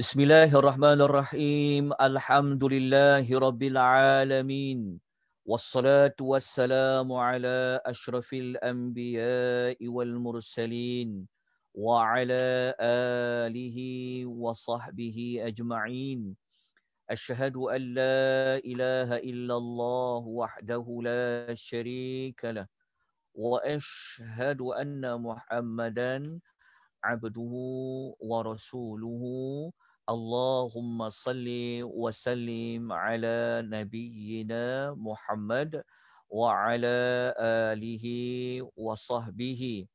بسم الله الرحمن الرحيم الحمد لله رب العالمين والصلاة والسلام على أشرف الأنبياء والمرسلين وعلى آله وصحبه أجمعين أشهد أن لا إله إلا الله وحده لا شريك له وأشهد أن محمدًا عبده ورسوله Allahumma salli wa sallim ala nabiyyina Muhammad wa ala alihi wa sahbihi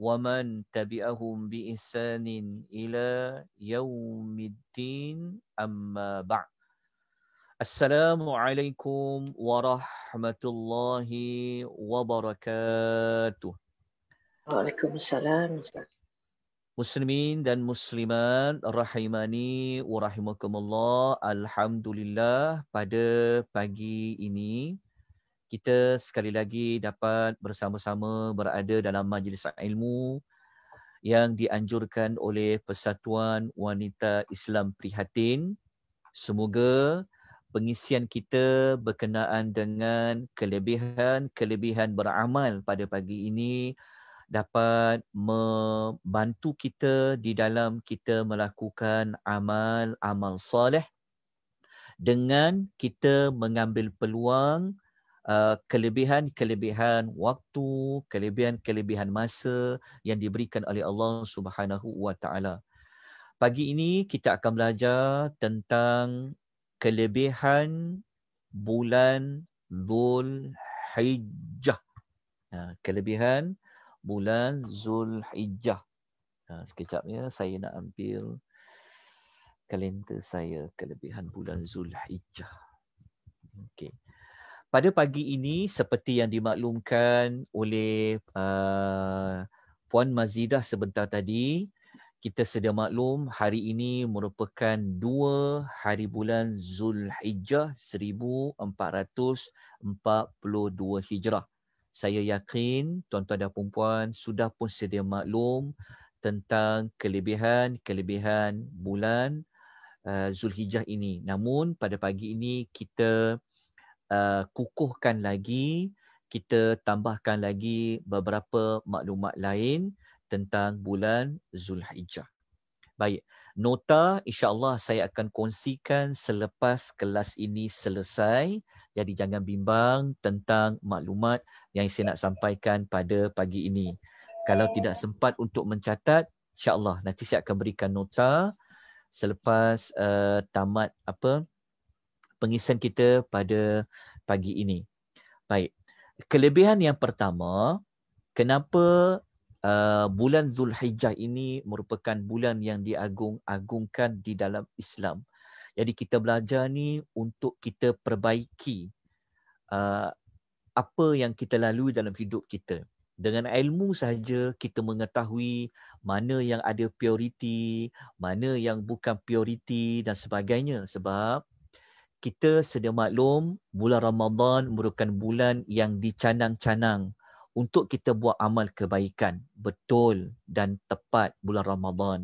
wa man tabi'ahum bi ihsanin ila yaumiddin amma ba' Assalamualaikum warahmatullahi wabarakatuh. Waalaikumsalam. Muslimin dan Muslimat, Rahimani, Warahimakumullah, Alhamdulillah pada pagi ini kita sekali lagi dapat bersama-sama berada dalam majlis ilmu yang dianjurkan oleh Persatuan Wanita Islam Prihatin. Semoga pengisian kita berkenaan dengan kelebihan-kelebihan beramal pada pagi ini dapat membantu kita di dalam kita melakukan amal-amal soleh dengan kita mengambil peluang uh, kelebihan-kelebihan waktu, kelebihan-kelebihan masa yang diberikan oleh Allah Subhanahu wa taala. Pagi ini kita akan belajar tentang kelebihan bulan Dhul Hijjah. Ha, kelebihan bulan Zulhijjah. Ha, sekejapnya saya nak ambil kalender saya kelebihan bulan Zulhijjah. Okay. Pada pagi ini seperti yang dimaklumkan oleh uh, Puan Mazidah sebentar tadi, kita sedia maklum hari ini merupakan dua hari bulan Zulhijjah 1442 Hijrah saya yakin tuan-tuan dan puan-puan sudah pun sedia maklum tentang kelebihan-kelebihan bulan uh, Zulhijjah ini. Namun pada pagi ini kita uh, kukuhkan lagi, kita tambahkan lagi beberapa maklumat lain tentang bulan Zulhijjah. Baik nota insyaallah saya akan kongsikan selepas kelas ini selesai jadi jangan bimbang tentang maklumat yang saya nak sampaikan pada pagi ini kalau tidak sempat untuk mencatat insyaallah nanti saya akan berikan nota selepas uh, tamat apa pengisian kita pada pagi ini baik kelebihan yang pertama kenapa uh, bulan Zulhijjah ini merupakan bulan yang diagung-agungkan di dalam Islam. Jadi kita belajar ni untuk kita perbaiki uh, apa yang kita lalui dalam hidup kita. Dengan ilmu saja kita mengetahui mana yang ada prioriti, mana yang bukan prioriti dan sebagainya sebab kita sedia maklum bulan Ramadan merupakan bulan yang dicanang-canang untuk kita buat amal kebaikan betul dan tepat bulan Ramadan.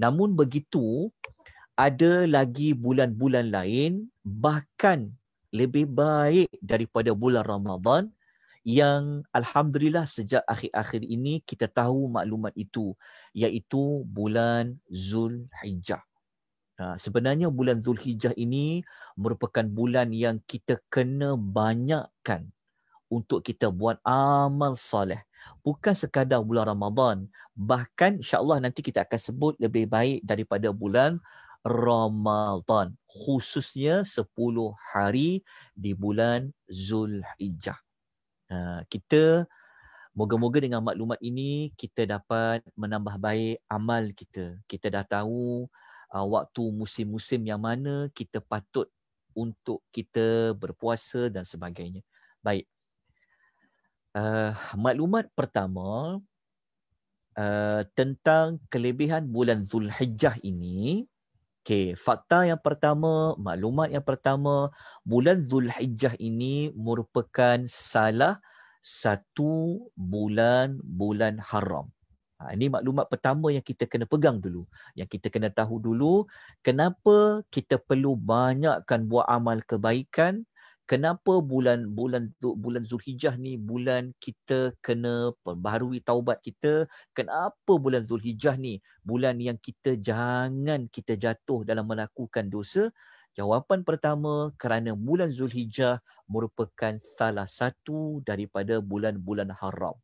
Namun begitu, ada lagi bulan-bulan lain bahkan lebih baik daripada bulan Ramadan yang alhamdulillah sejak akhir-akhir ini kita tahu maklumat itu iaitu bulan Zulhijjah. Ha, sebenarnya bulan Zulhijjah ini merupakan bulan yang kita kena banyakkan untuk kita buat amal soleh. Bukan sekadar bulan Ramadan. Bahkan insyaAllah nanti kita akan sebut lebih baik daripada bulan Ramadan. Khususnya 10 hari di bulan Zulhijjah. Ha, kita Moga-moga dengan maklumat ini kita dapat menambah baik amal kita. Kita dah tahu uh, waktu musim-musim yang mana kita patut untuk kita berpuasa dan sebagainya. Baik uh, maklumat pertama uh, tentang kelebihan bulan Zulhijjah ini. Okay, fakta yang pertama, maklumat yang pertama, bulan Zulhijjah ini merupakan salah satu bulan bulan haram. Ha, ini maklumat pertama yang kita kena pegang dulu. Yang kita kena tahu dulu kenapa kita perlu banyakkan buat amal kebaikan kenapa bulan bulan bulan Zulhijjah ni bulan kita kena perbaharui taubat kita kenapa bulan Zulhijjah ni bulan yang kita jangan kita jatuh dalam melakukan dosa jawapan pertama kerana bulan Zulhijjah merupakan salah satu daripada bulan-bulan haram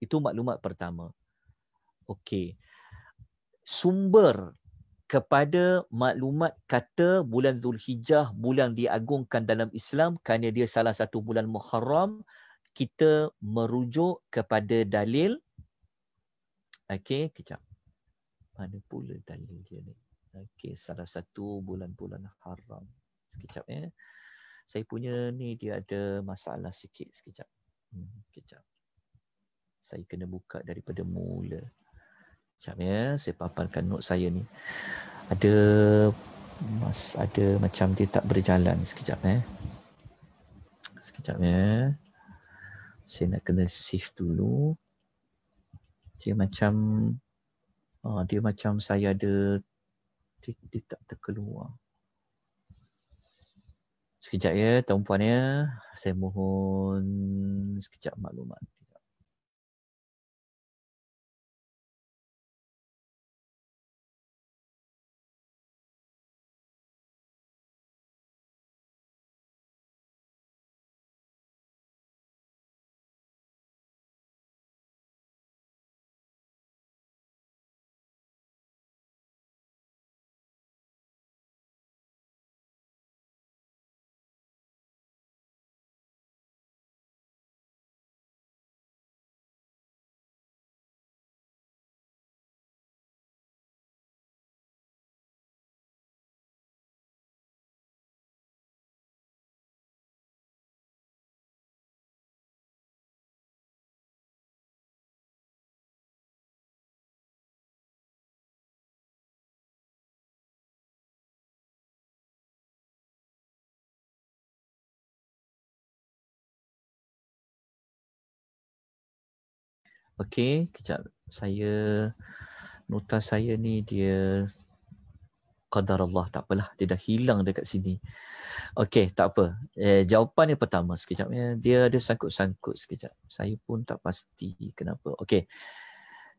itu maklumat pertama okey sumber kepada maklumat kata bulan Zulhijjah bulan diagungkan dalam Islam kerana dia salah satu bulan Muharram kita merujuk kepada dalil okey kejap mana pula dalil dia ni okey salah satu bulan-bulan haram sekejap ya eh. saya punya ni dia ada masalah sikit sekejap hmm, kejap saya kena buka daripada mula Sekejap ya, saya paparkan note saya ni. Ada mas ada macam dia tak berjalan sekejap eh. Sekejap ya. Saya nak kena shift dulu. Dia macam ah dia macam saya ada dia, dia tak terkeluar. Sekejap ya, tuan puan ya. Saya mohon sekejap maklumat. Okey, kejap. Saya nota saya ni dia qadar Allah tak apalah dia dah hilang dekat sini. Okey, tak apa. Eh, jawapan yang pertama sekejap ya. Dia ada sangkut-sangkut sekejap. Saya pun tak pasti kenapa. Okey.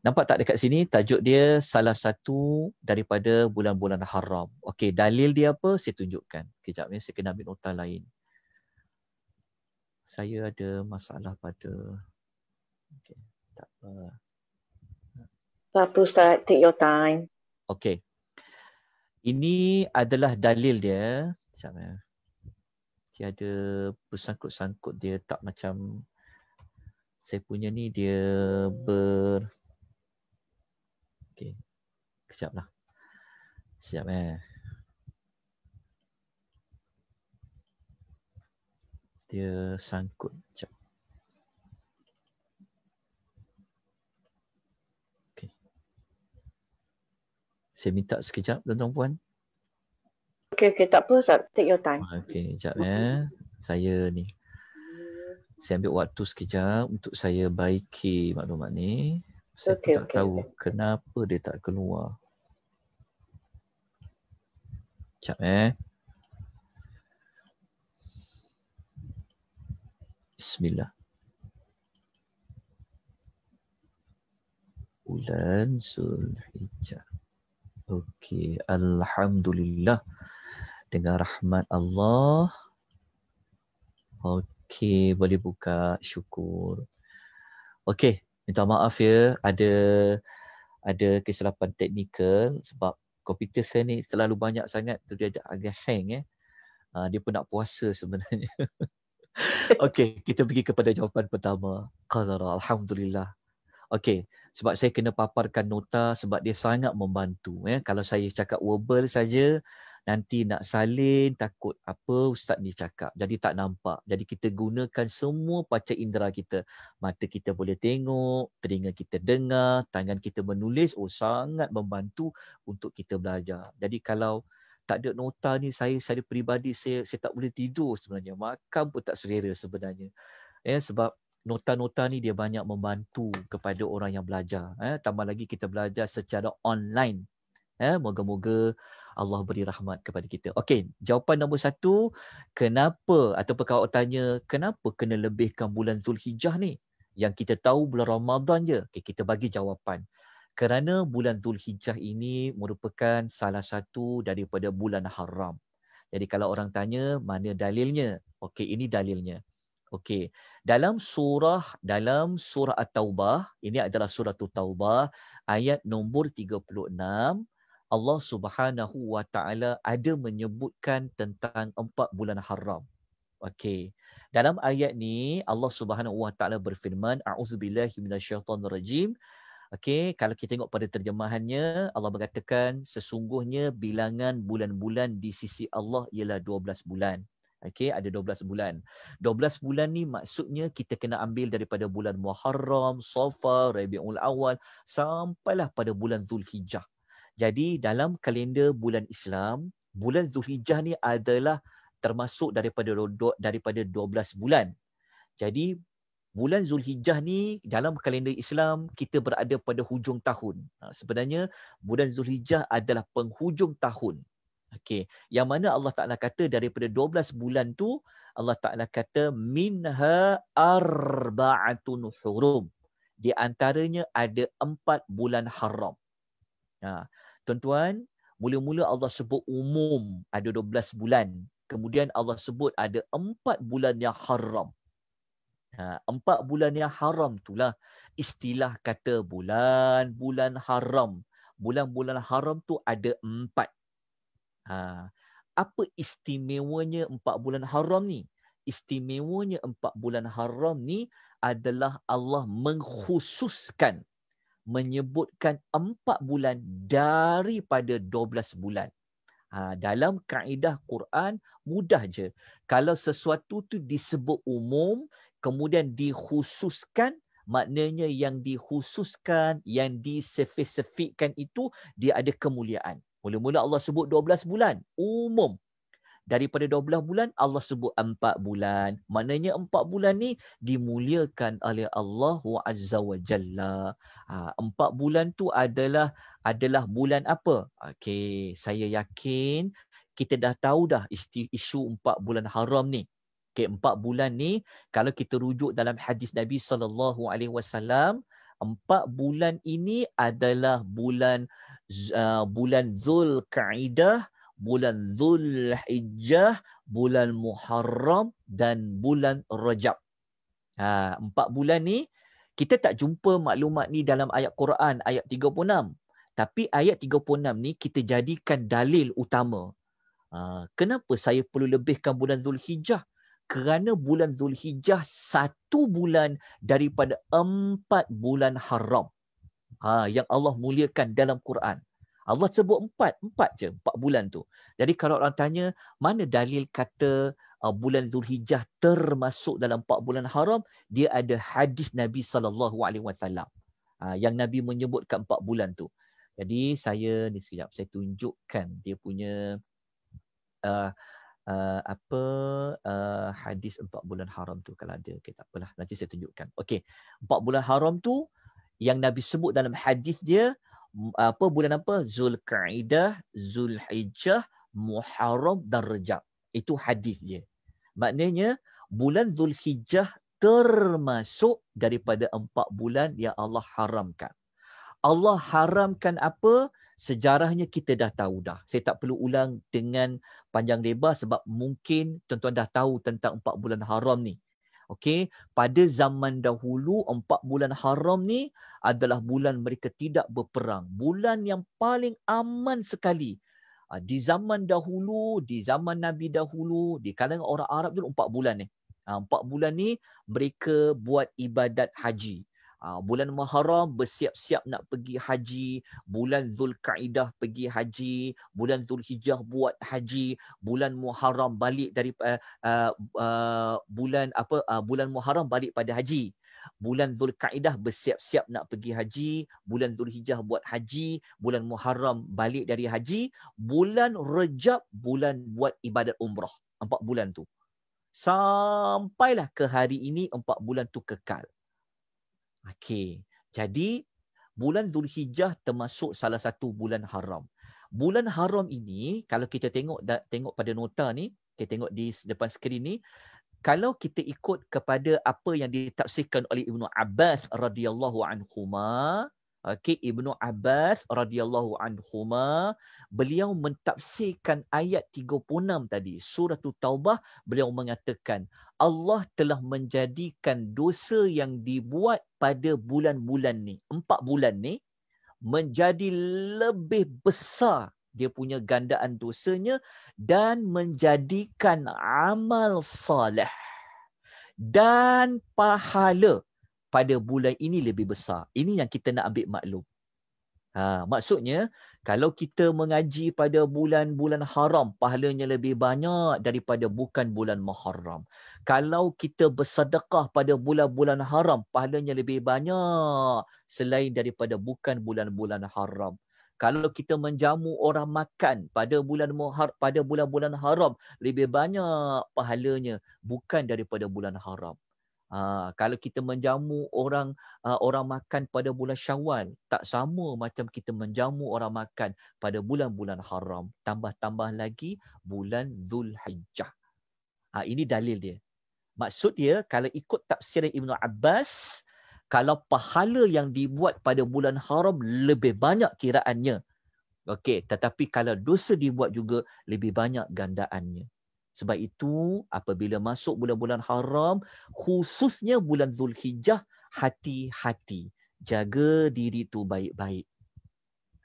Nampak tak dekat sini tajuk dia salah satu daripada bulan-bulan haram. Okey, dalil dia apa? Saya tunjukkan. Kejap ya, saya kena ambil nota lain. Saya ada masalah pada Okey. Uh. Tak perlu Ustaz, take your time. Okay. Ini adalah dalil dia. Macam ya. Eh. Tiada bersangkut-sangkut dia tak macam saya punya ni dia ber... Okay. Kejap lah. Sekejap ya. Dia sangkut. Sekejap. Saya minta sekejap tuan-tuan puan. Okey okey tak apa Ustaz, take your time. Ah, okey, sekejap ya. Eh. Saya ni. Saya ambil waktu sekejap untuk saya baiki maklumat ni. Saya okay, tak okay, tahu okay. kenapa dia tak keluar. Sekejap eh. Bismillah. Bulan Zulhijjah. Okey, alhamdulillah. Dengan rahmat Allah. Okey, boleh buka syukur. Okey, minta maaf ya ada ada kesilapan teknikal sebab komputer saya ni terlalu banyak sangat tu dia ada agak hang eh. Uh, dia pun nak puasa sebenarnya. Okey, kita pergi kepada jawapan pertama. Qadara, Alhamdulillah. Okey, sebab saya kena paparkan nota sebab dia sangat membantu ya. Kalau saya cakap verbal saja nanti nak salin takut apa ustaz ni cakap. Jadi tak nampak. Jadi kita gunakan semua panca indera kita. Mata kita boleh tengok, telinga kita dengar, tangan kita menulis oh sangat membantu untuk kita belajar. Jadi kalau tak ada nota ni saya saya peribadi saya saya tak boleh tidur sebenarnya. Makan pun tak selera sebenarnya. Ya sebab nota-nota ni dia banyak membantu kepada orang yang belajar. Eh, tambah lagi kita belajar secara online. Eh, moga-moga Allah beri rahmat kepada kita. Okey, jawapan nombor satu, kenapa atau kau tanya, kenapa kena lebihkan bulan Zulhijjah ni? Yang kita tahu bulan Ramadan je. Okay, kita bagi jawapan. Kerana bulan Zulhijjah ini merupakan salah satu daripada bulan haram. Jadi kalau orang tanya mana dalilnya? Okey, ini dalilnya. Okey. Dalam surah dalam surah At-Taubah, ini adalah surah At-Taubah ayat nombor 36, Allah Subhanahu wa taala ada menyebutkan tentang empat bulan haram. Okey. Dalam ayat ni Allah Subhanahu wa taala berfirman a'udzubillahi minasyaitonirrajim. Okey, kalau kita tengok pada terjemahannya, Allah mengatakan sesungguhnya bilangan bulan-bulan di sisi Allah ialah 12 bulan. Okey, ada 12 bulan. 12 bulan ni maksudnya kita kena ambil daripada bulan Muharram, Safar, Rabiul Awal sampailah pada bulan Zulhijjah. Jadi dalam kalender bulan Islam, bulan Zulhijjah ni adalah termasuk daripada daripada 12 bulan. Jadi bulan Zulhijjah ni dalam kalender Islam kita berada pada hujung tahun. Ha, sebenarnya bulan Zulhijjah adalah penghujung tahun. Okey, yang mana Allah Taala kata daripada 12 bulan tu Allah Taala kata minha arbaatun hurum. Di antaranya ada empat bulan haram. Ha. Tuan-tuan, mula-mula Allah sebut umum ada 12 bulan. Kemudian Allah sebut ada empat bulan yang haram. Ha. Empat bulan yang haram itulah istilah kata bulan-bulan haram. Bulan-bulan haram tu ada empat. Ha, apa istimewanya empat bulan haram ni? Istimewanya empat bulan haram ni adalah Allah mengkhususkan, menyebutkan empat bulan daripada dua belas bulan. Ha, dalam kaedah Quran, mudah je. Kalau sesuatu tu disebut umum, kemudian dikhususkan, maknanya yang dikhususkan, yang disefisifikkan itu, dia ada kemuliaan. Mula-mula Allah sebut 12 bulan umum. Daripada 12 bulan Allah sebut 4 bulan. Maknanya 4 bulan ni dimuliakan oleh Allah Azza wa Jalla. 4 ha, bulan tu adalah adalah bulan apa? Okay, saya yakin kita dah tahu dah isu 4 bulan haram ni. Okay, 4 bulan ni kalau kita rujuk dalam hadis Nabi saw, alaihi 4 bulan ini adalah bulan Uh, bulan Dhul Ka'idah, bulan Dhul Hijjah, bulan Muharram dan bulan Rajab. Ha, empat bulan ni, kita tak jumpa maklumat ni dalam ayat Quran, ayat 36. Tapi ayat 36 ni kita jadikan dalil utama. Ha, kenapa saya perlu lebihkan bulan Dhul Hijjah? Kerana bulan Dhul Hijjah satu bulan daripada empat bulan haram ha yang Allah muliakan dalam Quran. Allah sebut empat, empat je, empat bulan tu. Jadi kalau orang tanya, mana dalil kata uh, bulan Zulhijjah termasuk dalam empat bulan haram, dia ada hadis Nabi saw. alaihi ha, yang Nabi menyebutkan empat bulan tu. Jadi saya ni sekejap saya tunjukkan dia punya uh, Uh, apa uh, hadis empat bulan haram tu kalau ada okey tak apalah nanti saya tunjukkan okey empat bulan haram tu yang Nabi sebut dalam hadis dia apa bulan apa Zulkaidah, Zulhijjah, Muharram dan Rejab. Itu hadis dia. Maknanya bulan Zulhijjah termasuk daripada empat bulan yang Allah haramkan. Allah haramkan apa? Sejarahnya kita dah tahu dah. Saya tak perlu ulang dengan panjang lebar sebab mungkin tuan-tuan dah tahu tentang empat bulan haram ni. Okey, pada zaman dahulu empat bulan haram ni adalah bulan mereka tidak berperang. Bulan yang paling aman sekali. Ah, di zaman dahulu, di zaman Nabi dahulu, di kalangan orang Arab dulu empat bulan ni. Ah, empat bulan ni mereka buat ibadat haji. Ah, bulan Muharram bersiap-siap nak pergi haji, bulan Zulkaidah pergi haji, bulan Zulhijjah buat haji, bulan Muharram balik dari uh, uh, uh, bulan apa uh, bulan Muharram balik pada haji. Bulan Zulkaidah bersiap-siap nak pergi haji, bulan Zulhijjah buat haji, bulan Muharram balik dari haji, bulan Rejab bulan buat ibadat umrah. Empat bulan tu. Sampailah ke hari ini empat bulan tu kekal. Okay, Jadi bulan Zulhijjah termasuk salah satu bulan haram. Bulan haram ini kalau kita tengok tengok pada nota ni, kita tengok di depan skrin ni, kalau kita ikut kepada apa yang ditafsirkan oleh Ibnu Abbas radhiyallahu anhuma, okey Ibnu Abbas radhiyallahu anhuma, beliau mentafsirkan ayat 36 tadi, surah Taubah, beliau mengatakan Allah telah menjadikan dosa yang dibuat pada bulan-bulan ni, empat bulan ni, menjadi lebih besar dia punya gandaan dosanya dan menjadikan amal salih dan pahala pada bulan ini lebih besar. Ini yang kita nak ambil maklum. Ha, maksudnya kalau kita mengaji pada bulan-bulan haram pahalanya lebih banyak daripada bukan bulan muharram. Kalau kita bersedekah pada bulan-bulan haram pahalanya lebih banyak selain daripada bukan bulan-bulan haram. Kalau kita menjamu orang makan pada bulan muhar pada bulan-bulan haram lebih banyak pahalanya bukan daripada bulan haram. Ha, kalau kita menjamu orang uh, orang makan pada bulan Syawal tak sama macam kita menjamu orang makan pada bulan-bulan haram tambah-tambah lagi bulan Zulhijjah. Ha, ah, ini dalil dia. Maksud dia kalau ikut tafsir Ibnu Abbas kalau pahala yang dibuat pada bulan haram lebih banyak kiraannya. Okey, tetapi kalau dosa dibuat juga lebih banyak gandaannya. Sebab itu apabila masuk bulan-bulan haram khususnya bulan Zulhijjah hati-hati jaga diri tu baik-baik.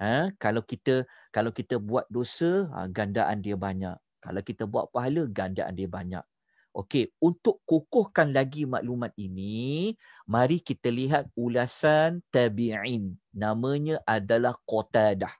Ha kalau kita kalau kita buat dosa ha, gandaan dia banyak. Kalau kita buat pahala gandaan dia banyak. Okey, untuk kukuhkan lagi maklumat ini, mari kita lihat ulasan tabi'in. Namanya adalah Qatadah.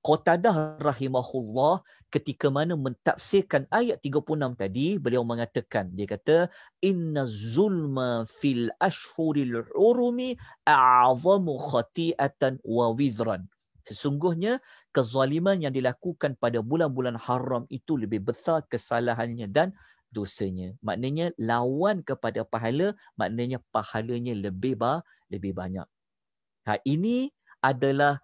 Qatadah rahimahullah ketika mana mentafsirkan ayat 36 tadi beliau mengatakan dia kata inna zulma fil ashhuril urumi a'zamu khati'atan wa widran sesungguhnya kezaliman yang dilakukan pada bulan-bulan haram itu lebih besar kesalahannya dan dosanya maknanya lawan kepada pahala maknanya pahalanya lebih ba lebih banyak ha ini adalah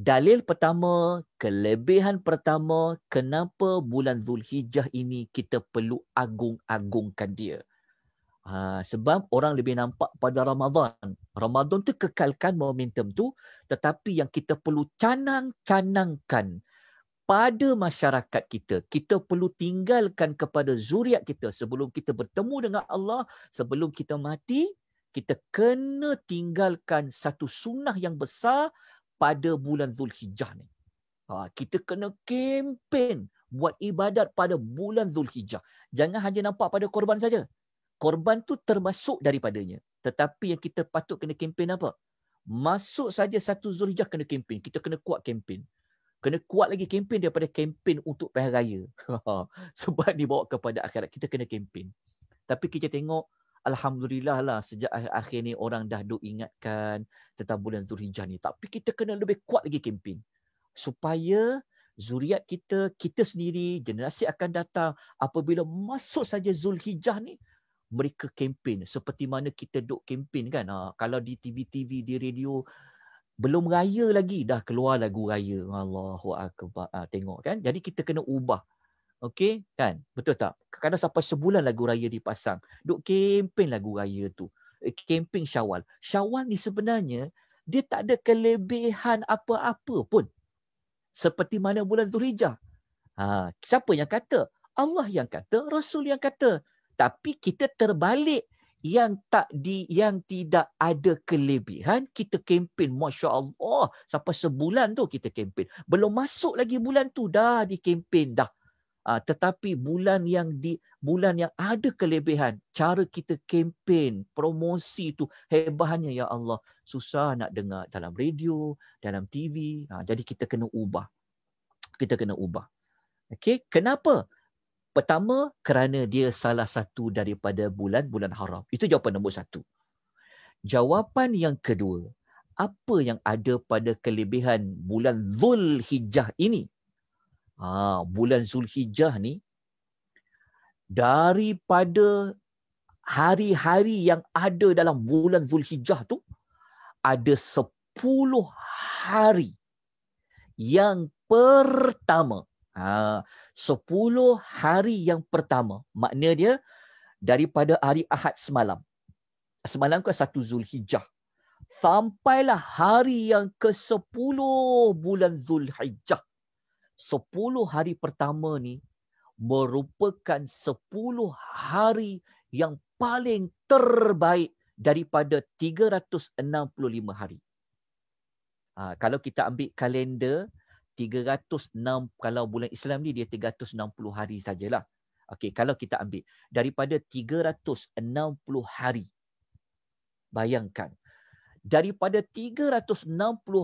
dalil pertama, kelebihan pertama kenapa bulan Zulhijjah ini kita perlu agung-agungkan dia. Ha, sebab orang lebih nampak pada Ramadan. Ramadan tu kekalkan momentum tu tetapi yang kita perlu canang-canangkan pada masyarakat kita, kita perlu tinggalkan kepada zuriat kita sebelum kita bertemu dengan Allah, sebelum kita mati, kita kena tinggalkan satu sunnah yang besar pada bulan Zulhijjah ni. Ha, kita kena kempen buat ibadat pada bulan Zulhijjah. Jangan hanya nampak pada korban saja. Korban tu termasuk daripadanya. Tetapi yang kita patut kena kempen apa? Masuk saja satu Zulhijjah kena kempen. Kita kena kuat kempen. Kena kuat lagi kempen daripada kempen untuk pahal raya. Ha, sebab ni kepada akhirat. Kita kena kempen. Tapi kita tengok Alhamdulillah lah sejak akhir-akhir ni orang dah duk ingatkan tentang bulan Zulhijjah ni. Tapi kita kena lebih kuat lagi kempen. Supaya zuriat kita, kita sendiri, generasi akan datang apabila masuk saja Zulhijjah ni, mereka kempen. Seperti mana kita duk kempen kan. Ha, kalau di TV-TV, di radio, belum raya lagi dah keluar lagu raya. Allahu Akbar. Ha, tengok kan. Jadi kita kena ubah. Okey kan? Betul tak? Kadang-kadang sampai sebulan lagu raya dipasang. Duk kempen lagu raya tu. Eh, Kemping syawal. Syawal ni sebenarnya dia tak ada kelebihan apa-apa pun. Seperti mana bulan Zulhijjah. Ha, siapa yang kata? Allah yang kata, Rasul yang kata. Tapi kita terbalik yang tak di yang tidak ada kelebihan kita kempen masya Allah sampai sebulan tu kita kempen belum masuk lagi bulan tu dah di kempen dah Ah, tetapi bulan yang di bulan yang ada kelebihan cara kita kempen promosi tu hebahnya ya Allah susah nak dengar dalam radio dalam TV ha, ah, jadi kita kena ubah kita kena ubah okey kenapa pertama kerana dia salah satu daripada bulan-bulan haram itu jawapan nombor satu. jawapan yang kedua apa yang ada pada kelebihan bulan Dhul Hijjah ini Ha, bulan Zulhijjah ni daripada hari-hari yang ada dalam bulan Zulhijjah tu ada sepuluh hari yang pertama. Ha, hari yang pertama. maknanya dia daripada hari Ahad semalam. Semalam kan satu Zulhijjah. Sampailah hari yang ke-10 bulan Zulhijjah. Sepuluh hari pertama ni merupakan sepuluh hari yang paling terbaik daripada 365 hari. Ha, kalau kita ambil kalender 360 kalau bulan Islam ni dia 360 hari sajalah. Okay, kalau kita ambil daripada 360 hari. Bayangkan daripada 360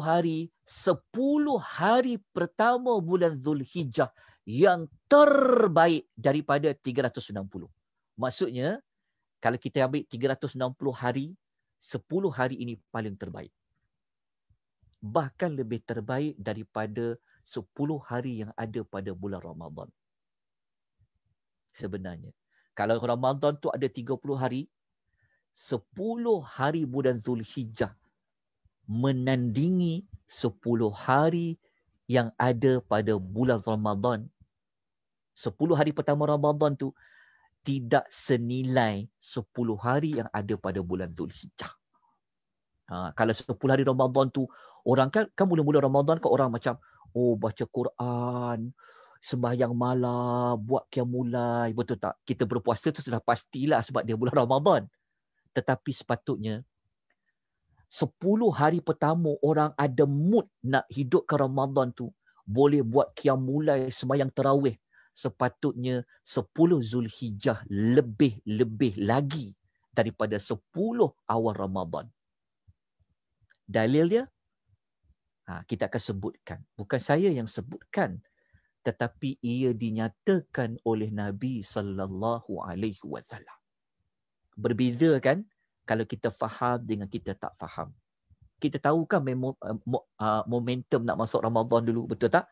hari 10 hari pertama bulan Zulhijjah yang terbaik daripada 360. Maksudnya kalau kita ambil 360 hari 10 hari ini paling terbaik. Bahkan lebih terbaik daripada 10 hari yang ada pada bulan Ramadan. Sebenarnya kalau Ramadan tu ada 30 hari sepuluh hari bulan Zulhijjah menandingi sepuluh hari yang ada pada bulan Ramadan. Sepuluh hari pertama Ramadan tu tidak senilai sepuluh hari yang ada pada bulan Zulhijjah. Ha, kalau sepuluh hari Ramadan tu, orang kan, kan mula-mula Ramadan kan orang macam, oh baca Quran, sembahyang malam, buat kiamulai, betul tak? Kita berpuasa tu sudah pastilah sebab dia bulan Ramadan tetapi sepatutnya sepuluh hari pertama orang ada mood nak hidup ke Ramadan tu boleh buat qiyam mulai sembahyang tarawih sepatutnya 10 Zulhijjah lebih-lebih lagi daripada sepuluh awal Ramadan. Dalilnya ha, kita akan sebutkan. Bukan saya yang sebutkan tetapi ia dinyatakan oleh Nabi sallallahu alaihi wasallam berbeza kan kalau kita faham dengan kita tak faham. Kita tahu kan eh, ah, momentum nak masuk Ramadan dulu betul tak?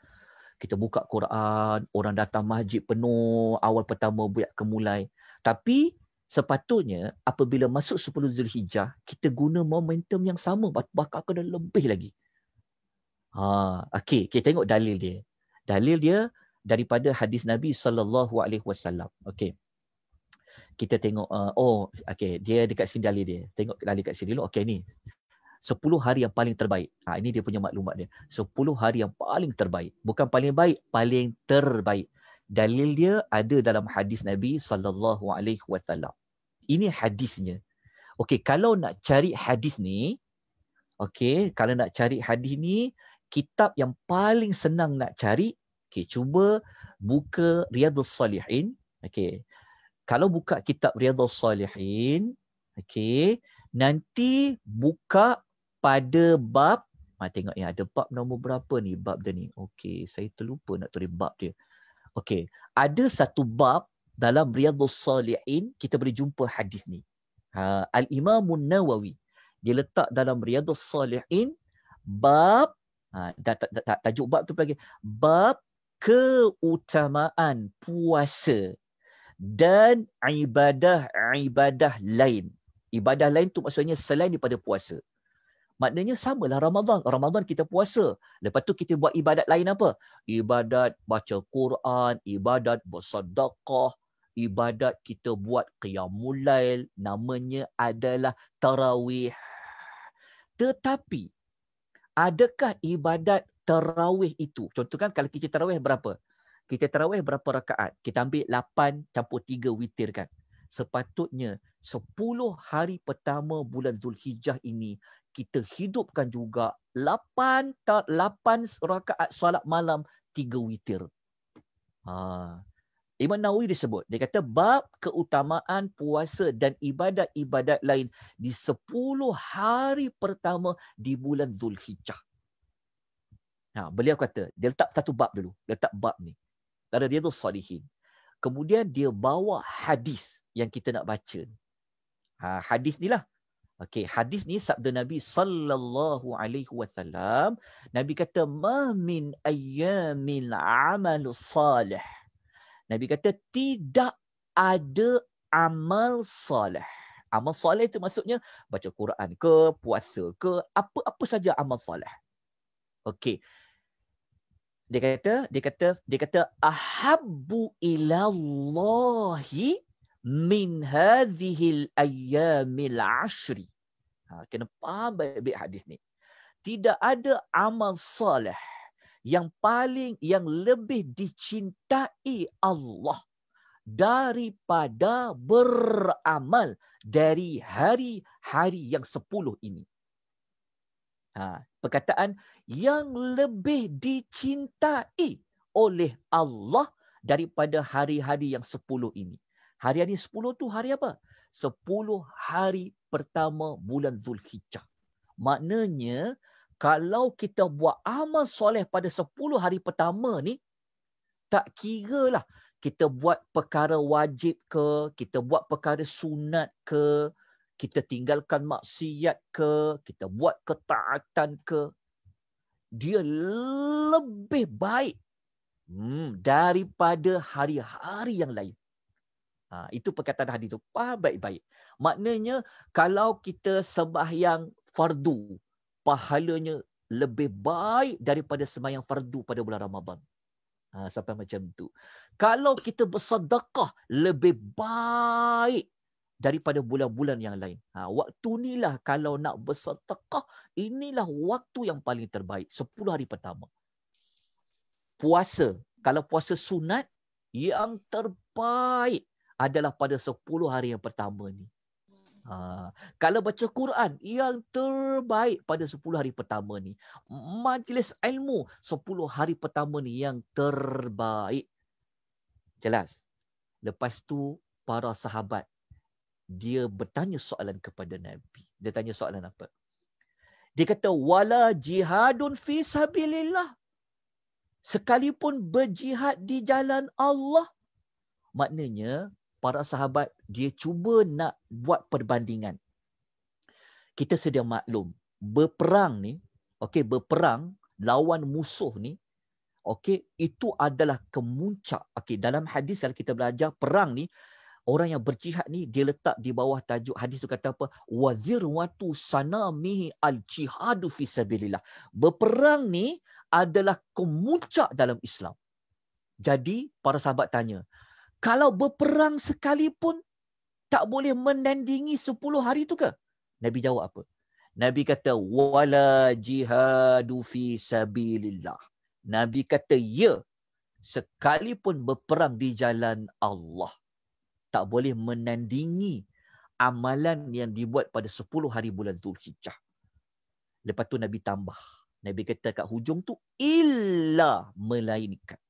Kita buka Quran, orang datang masjid penuh, awal pertama buat kemulai. Tapi sepatutnya apabila masuk 10 Zulhijjah, kita guna momentum yang sama bakal kena lebih lagi. Ha, okey, kita tengok dalil dia. Dalil dia daripada hadis Nabi sallallahu alaihi wasallam. Okey kita tengok uh, oh okey dia dekat sini dalil dia tengok dalil kat sini dulu okey ni 10 hari yang paling terbaik. Ha, ini dia punya maklumat dia. 10 hari yang paling terbaik. Bukan paling baik, paling terbaik. Dalil dia ada dalam hadis Nabi sallallahu alaihi wasallam. Ini hadisnya. Okey, kalau nak cari hadis ni, okey, kalau nak cari hadis ni, kitab yang paling senang nak cari, okey, cuba buka Riyadus Salihin. Okey, kalau buka kitab Riyadhus Salihin, okay. nanti buka pada bab Ha, tengok ya, ada bab nombor berapa ni bab dia ni. Okey, saya terlupa nak tulis bab dia. Okay, ada satu bab dalam Riyadhus Salihin kita boleh jumpa hadis ni. Ha, Al-Imam Nawawi dia letak dalam Riyadhus Salihin bab ha, tajuk bab tu lagi bab keutamaan puasa dan ibadah-ibadah lain. Ibadah lain tu maksudnya selain daripada puasa. Maknanya samalah Ramadan. Ramadan kita puasa. Lepas tu kita buat ibadat lain apa? Ibadat baca Quran, ibadat bersedekah, ibadat kita buat qiyamul lail namanya adalah tarawih. Tetapi adakah ibadat tarawih itu? Contohkan kalau kita tarawih berapa? kita terawih berapa rakaat? Kita ambil 8 campur 3 witir kan. Sepatutnya 10 hari pertama bulan Zulhijjah ini kita hidupkan juga 8 8 rakaat solat malam 3 witir. Ha. Imam Nawawi disebut dia kata bab keutamaan puasa dan ibadat-ibadat lain di 10 hari pertama di bulan Zulhijjah. Nah, ha, beliau kata dia letak satu bab dulu, letak bab ni kerana dia tu salihin. Kemudian dia bawa hadis yang kita nak baca. Ha, hadis ni lah. Okay, hadis ni sabda Nabi sallallahu alaihi wasallam. Nabi kata, "Ma min ayyamil amal salih." Nabi kata tidak ada amal salih. Amal salih itu maksudnya baca Quran ke, puasa ke, apa-apa saja amal salih. Okay dia kata dia kata dia kata ahabbu ilallahi min hadhihi al-ayyamil ashri ha kena faham baik-baik hadis ni tidak ada amal soleh yang paling yang lebih dicintai Allah daripada beramal dari hari-hari yang sepuluh ini. Ha, perkataan yang lebih dicintai oleh Allah daripada hari-hari yang sepuluh ini. Hari-hari sepuluh tu hari apa? Sepuluh hari pertama bulan Zulhijjah. Maknanya, kalau kita buat amal soleh pada sepuluh hari pertama ni, tak kira lah kita buat perkara wajib ke, kita buat perkara sunat ke, kita tinggalkan maksiat ke, kita buat ketaatan ke, dia lebih baik hmm, daripada hari-hari yang lain. Ha, itu perkataan hadis itu. Faham baik-baik. Maknanya kalau kita sembahyang fardu, pahalanya lebih baik daripada sembahyang fardu pada bulan Ramadan. Ha, sampai macam tu. Kalau kita bersedekah lebih baik daripada bulan-bulan yang lain. Ha, waktu inilah kalau nak bersedekah, inilah waktu yang paling terbaik. Sepuluh hari pertama. Puasa. Kalau puasa sunat, yang terbaik adalah pada sepuluh hari yang pertama ni. Ha, kalau baca Quran, yang terbaik pada sepuluh hari pertama ni. Majlis ilmu, sepuluh hari pertama ni yang terbaik. Jelas? Lepas tu, para sahabat dia bertanya soalan kepada Nabi. Dia tanya soalan apa? Dia kata, wala jihadun fi sabilillah. Sekalipun berjihad di jalan Allah. Maknanya, para sahabat, dia cuba nak buat perbandingan. Kita sedia maklum, berperang ni, okay, berperang lawan musuh ni, okay, itu adalah kemuncak. Okay, dalam hadis kalau kita belajar, perang ni, orang yang berjihad ni dia letak di bawah tajuk hadis tu kata apa wazir watu mi al jihadu fi sabillillah. berperang ni adalah kemuncak dalam Islam jadi para sahabat tanya kalau berperang sekalipun tak boleh menandingi 10 hari tu ke Nabi jawab apa Nabi kata wala jihadu fi sabillillah. Nabi kata ya sekalipun berperang di jalan Allah tak boleh menandingi amalan yang dibuat pada 10 hari bulan Zulhijjah. Lepas tu Nabi tambah. Nabi kata kat hujung tu illa melainkan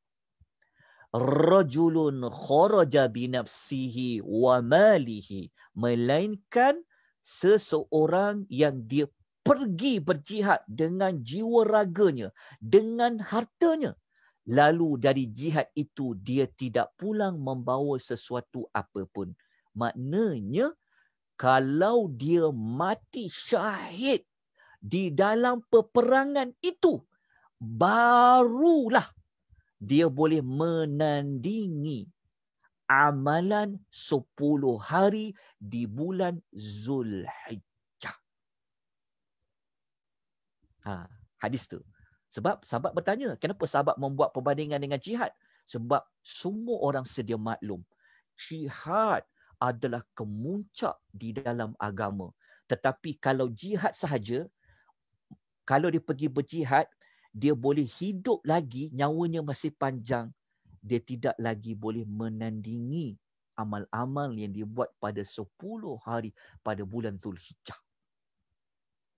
rajulun kharaja binafsihi wa malihi melainkan seseorang yang dia pergi berjihad dengan jiwa raganya dengan hartanya lalu dari jihad itu dia tidak pulang membawa sesuatu apapun. maknanya kalau dia mati syahid di dalam peperangan itu barulah dia boleh menandingi amalan 10 hari di bulan Zulhijjah. Ha, hadis tu. Sebab sahabat bertanya, kenapa sahabat membuat perbandingan dengan jihad? Sebab semua orang sedia maklum, jihad adalah kemuncak di dalam agama. Tetapi kalau jihad sahaja, kalau dia pergi berjihad, dia boleh hidup lagi, nyawanya masih panjang. Dia tidak lagi boleh menandingi amal-amal yang dibuat pada 10 hari pada bulan Zulhijjah.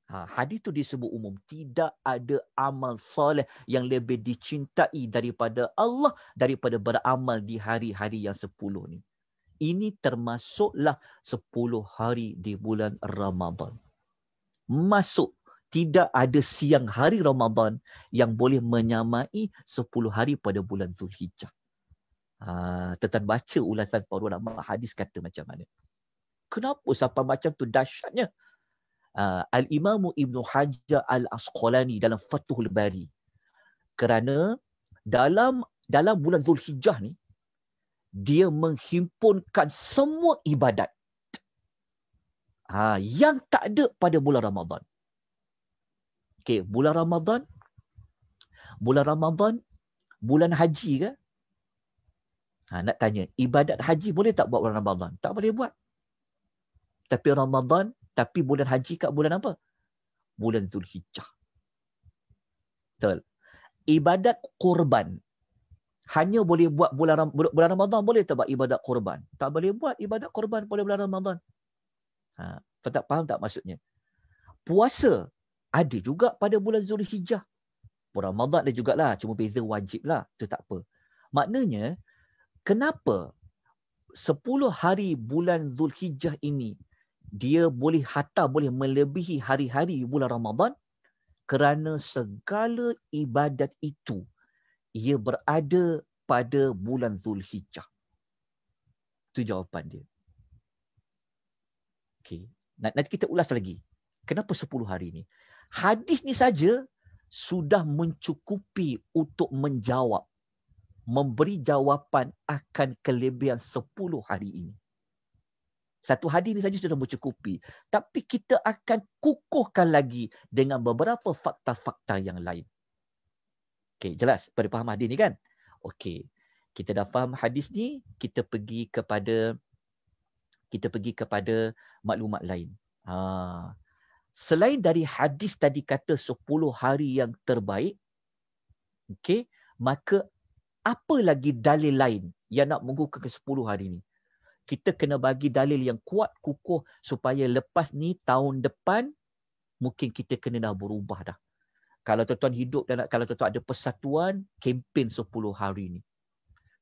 Ha, hadis tu disebut umum. Tidak ada amal soleh yang lebih dicintai daripada Allah daripada beramal di hari-hari yang sepuluh ni. Ini termasuklah sepuluh hari di bulan Ramadan. Masuk tidak ada siang hari Ramadan yang boleh menyamai sepuluh hari pada bulan Zulhijjah. Ha, tetan baca ulasan para ulama hadis kata macam mana. Kenapa sampai macam tu dahsyatnya? uh, ah, al-Imam Ibnu Hajar al-Asqalani dalam Fathul Bari. Kerana dalam dalam bulan Zulhijjah ni dia menghimpunkan semua ibadat ha, yang tak ada pada bulan Ramadan. Okey, bulan Ramadan bulan Ramadan bulan haji ke? Ha, nak tanya, ibadat haji boleh tak buat bulan Ramadan? Tak boleh buat. Tapi Ramadan tapi bulan haji kat bulan apa? Bulan Zulhijjah. Betul. Ibadat kurban. Hanya boleh buat bulan bulan Ramadan boleh tak buat ibadat kurban? Tak boleh buat ibadat kurban boleh bulan Ramadan. Ha, tak faham tak maksudnya? Puasa ada juga pada bulan Zulhijjah. Bulan Ramadan ada juga lah. Cuma beza wajib lah. Itu tak apa. Maknanya, kenapa 10 hari bulan Zulhijjah ini dia boleh hatta boleh melebihi hari-hari bulan Ramadan kerana segala ibadat itu ia berada pada bulan Zulhijjah. Itu jawapan dia. Okey, nanti kita ulas lagi. Kenapa 10 hari ini? Hadis ni saja sudah mencukupi untuk menjawab memberi jawapan akan kelebihan 10 hari ini satu hadis ni saja sudah mencukupi tapi kita akan kukuhkan lagi dengan beberapa fakta-fakta yang lain okey jelas pada faham hadis ni kan okey kita dah faham hadis ni kita pergi kepada kita pergi kepada maklumat lain ha selain dari hadis tadi kata 10 hari yang terbaik okey maka apa lagi dalil lain yang nak mengukuhkan 10 hari ni kita kena bagi dalil yang kuat kukuh supaya lepas ni tahun depan mungkin kita kena dah berubah dah. Kalau tuan-tuan hidup dan kalau tuan-tuan ada persatuan, kempen 10 hari ni.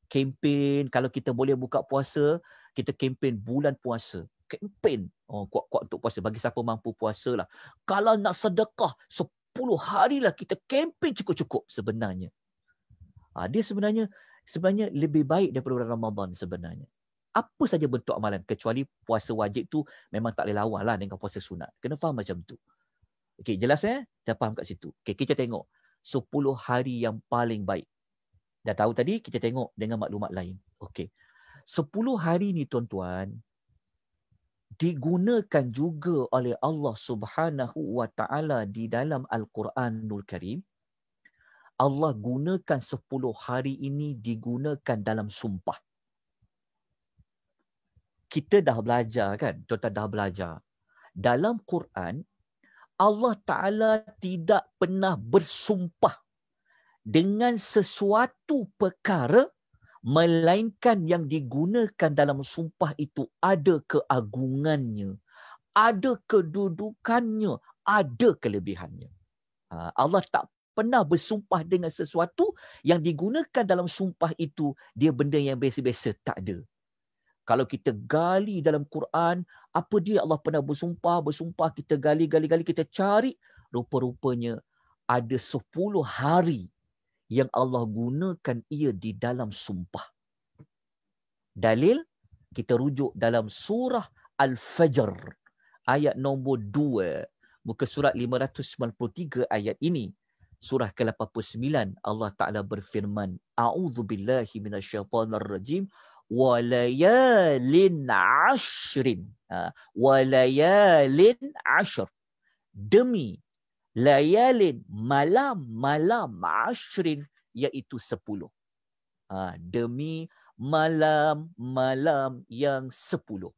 Kempen kalau kita boleh buka puasa, kita kempen bulan puasa. Kempen oh, kuat-kuat untuk puasa bagi siapa mampu puasa lah. Kalau nak sedekah, 10 hari lah kita kempen cukup-cukup sebenarnya. Ah, dia sebenarnya sebenarnya lebih baik daripada Ramadan sebenarnya apa saja bentuk amalan kecuali puasa wajib tu memang tak boleh lawan lah dengan puasa sunat. Kena faham macam tu. Okey, jelas eh? Dah faham kat situ. Okey, kita tengok 10 hari yang paling baik. Dah tahu tadi kita tengok dengan maklumat lain. Okey. 10 hari ni tuan-tuan digunakan juga oleh Allah Subhanahu wa taala di dalam Al-Quranul Karim. Allah gunakan 10 hari ini digunakan dalam sumpah kita dah belajar kan tuan-tuan dah belajar dalam Quran Allah Taala tidak pernah bersumpah dengan sesuatu perkara melainkan yang digunakan dalam sumpah itu ada keagungannya ada kedudukannya ada kelebihannya ha, Allah tak pernah bersumpah dengan sesuatu yang digunakan dalam sumpah itu dia benda yang biasa-biasa tak ada kalau kita gali dalam Quran apa dia Allah pernah bersumpah bersumpah kita gali gali gali kita cari rupa-rupanya ada 10 hari yang Allah gunakan ia di dalam sumpah dalil kita rujuk dalam surah al-fajr ayat nombor 2 muka surat 593 ayat ini surah ke-89 Allah Taala berfirman a'udzubillahi minasyaitonirrajim walayalin ashrin ha, walayalin ashr demi layalin malam-malam ashrin iaitu sepuluh. Ha, demi malam-malam yang sepuluh.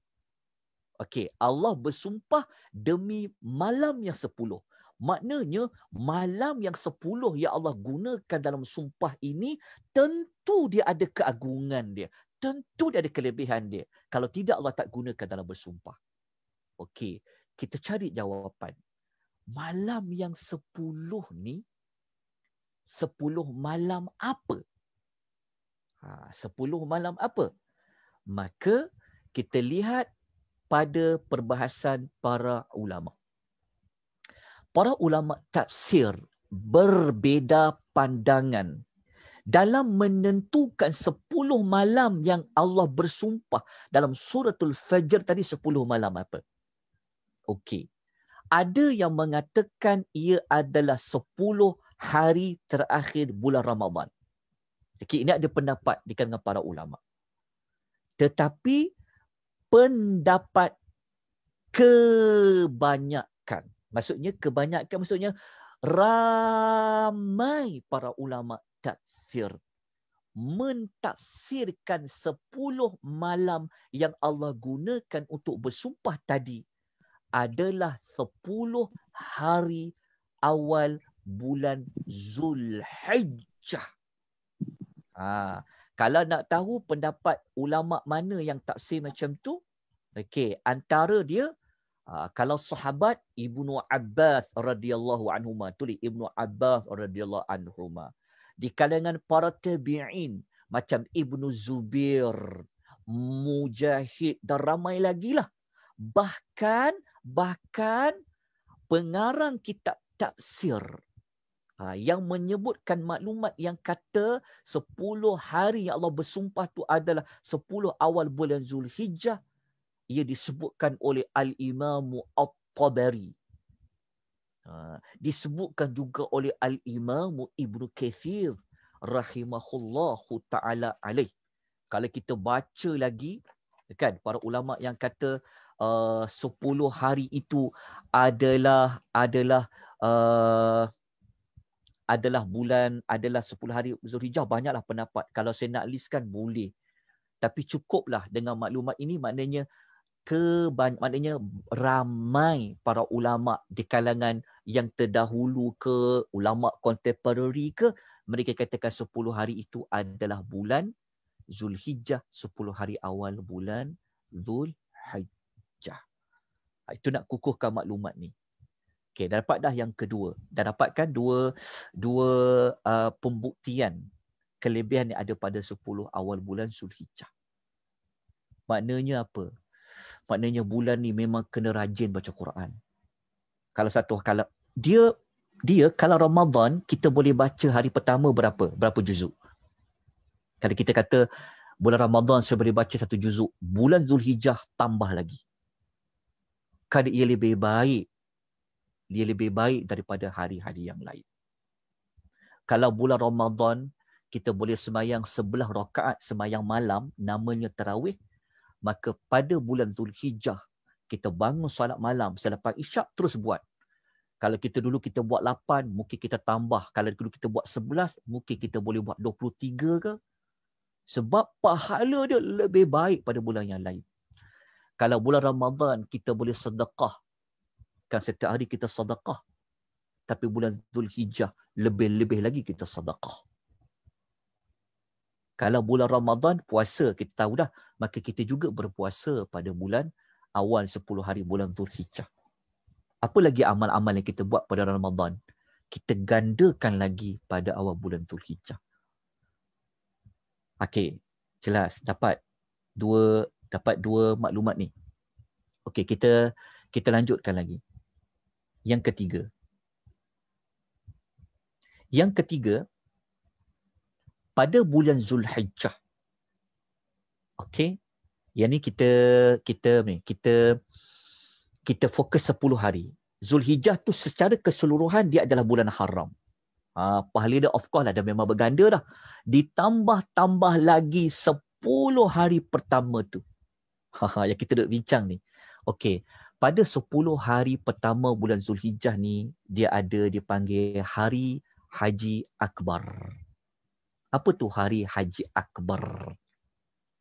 Okey, Allah bersumpah demi malam yang sepuluh. Maknanya malam yang sepuluh yang Allah gunakan dalam sumpah ini tentu dia ada keagungan dia tentu dia ada kelebihan dia. Kalau tidak Allah tak gunakan dalam bersumpah. Okey, kita cari jawapan. Malam yang sepuluh ni, sepuluh malam apa? Ha, sepuluh malam apa? Maka kita lihat pada perbahasan para ulama. Para ulama tafsir berbeza pandangan dalam menentukan 10 malam yang Allah bersumpah dalam suratul fajr tadi 10 malam apa okey ada yang mengatakan ia adalah 10 hari terakhir bulan Ramadan okey ini ada pendapat di kalangan para ulama tetapi pendapat kebanyakan maksudnya kebanyakan maksudnya ramai para ulama tafsir mentafsirkan sepuluh malam yang Allah gunakan untuk bersumpah tadi adalah sepuluh hari awal bulan Zulhijjah. Ha, kalau nak tahu pendapat ulama mana yang tafsir macam tu, okey, antara dia ha, kalau sahabat Ibnu Abbas radhiyallahu anhuma, tulis Ibnu Abbas radhiyallahu anhuma di kalangan para tabi'in macam Ibnu Zubir, Mujahid dan ramai lagi lah. Bahkan, bahkan pengarang kitab tafsir ha, yang menyebutkan maklumat yang kata sepuluh hari yang Allah bersumpah tu adalah sepuluh awal bulan Zulhijjah ia disebutkan oleh Al-Imam At-Tabari Ha, disebutkan juga oleh al-imam Ibnu Katsir rahimahullahu taala alaih kalau kita baca lagi kan para ulama yang kata uh, 10 hari itu adalah adalah uh, adalah bulan adalah 10 hari Zulhijjah banyaklah pendapat kalau saya nak listkan boleh tapi cukuplah dengan maklumat ini maknanya ke maknanya ramai para ulama di kalangan yang terdahulu ke ulama kontemporari ke mereka katakan 10 hari itu adalah bulan Zulhijjah 10 hari awal bulan Zulhijjah. Ha, itu nak kukuhkan maklumat ni. Okey, dapat dah yang kedua. Dah dapatkan dua dua uh, pembuktian kelebihan yang ada pada 10 awal bulan Zulhijjah. Maknanya apa? maknanya bulan ni memang kena rajin baca Quran. Kalau satu kalau dia dia kalau Ramadan kita boleh baca hari pertama berapa? Berapa juzuk? Kalau kita kata bulan Ramadan saya boleh baca satu juzuk, bulan Zulhijjah tambah lagi. Kadang ia lebih baik dia lebih baik daripada hari-hari yang lain. Kalau bulan Ramadan kita boleh semayang sebelah rokaat, semayang malam namanya tarawih, maka pada bulan Hijjah kita bangun solat malam selepas isyak terus buat kalau kita dulu kita buat 8 mungkin kita tambah kalau dulu kita buat 11 mungkin kita boleh buat 23 ke sebab pahala dia lebih baik pada bulan yang lain kalau bulan Ramadan kita boleh sedekah kan setiap hari kita sedekah tapi bulan Hijjah lebih-lebih lagi kita sedekah kalau bulan Ramadan puasa kita tahu dah maka kita juga berpuasa pada bulan awal 10 hari bulan Zulhijjah. Apa lagi amal-amal yang kita buat pada Ramadan? Kita gandakan lagi pada awal bulan Zulhijjah. Okey, jelas dapat dua dapat dua maklumat ni. Okey, kita kita lanjutkan lagi. Yang ketiga. Yang ketiga, pada bulan Zulhijjah. Okey. Yang ni kita kita ni kita kita fokus 10 hari. Zulhijjah tu secara keseluruhan dia adalah bulan haram. Ha, pahala dia of course lah, dah memang berganda dah. Ditambah-tambah lagi 10 hari pertama tu. yang kita duduk bincang ni. Okey. Pada 10 hari pertama bulan Zulhijjah ni, dia ada dipanggil Hari Haji Akbar apa tu hari haji akbar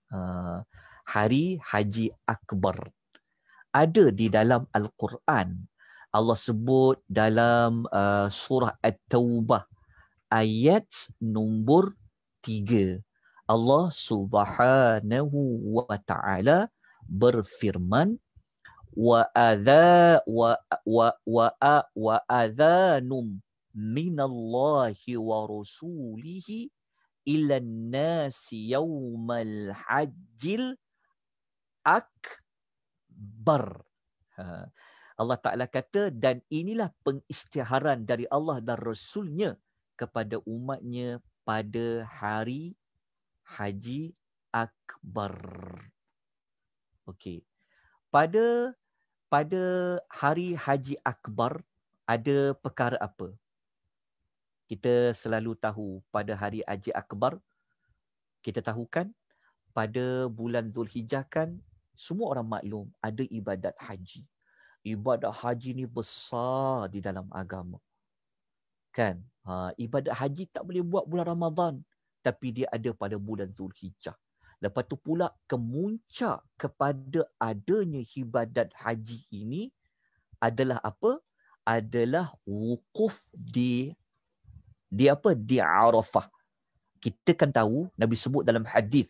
uh, hari haji akbar ada di dalam al-Quran Allah sebut dalam uh, surah at-taubah ayat nombor tiga. Allah Subhanahu wa taala berfirman wa adza wa wa wa, wa, wa minallahi wa rasulihi ila nasi yawmal hajjil akbar. Ha. Allah Ta'ala kata dan inilah pengistiharan dari Allah dan Rasulnya kepada umatnya pada hari haji akbar. Okey. Pada pada hari haji akbar ada perkara apa? kita selalu tahu pada hari Haji Akbar kita tahu kan pada bulan Zulhijjah kan semua orang maklum ada ibadat haji. Ibadat haji ni besar di dalam agama. Kan? Ha, ibadat haji tak boleh buat bulan Ramadan tapi dia ada pada bulan Zulhijjah. Lepas tu pula kemuncak kepada adanya ibadat haji ini adalah apa? Adalah wukuf di dia apa di Arafah kita kan tahu nabi sebut dalam hadis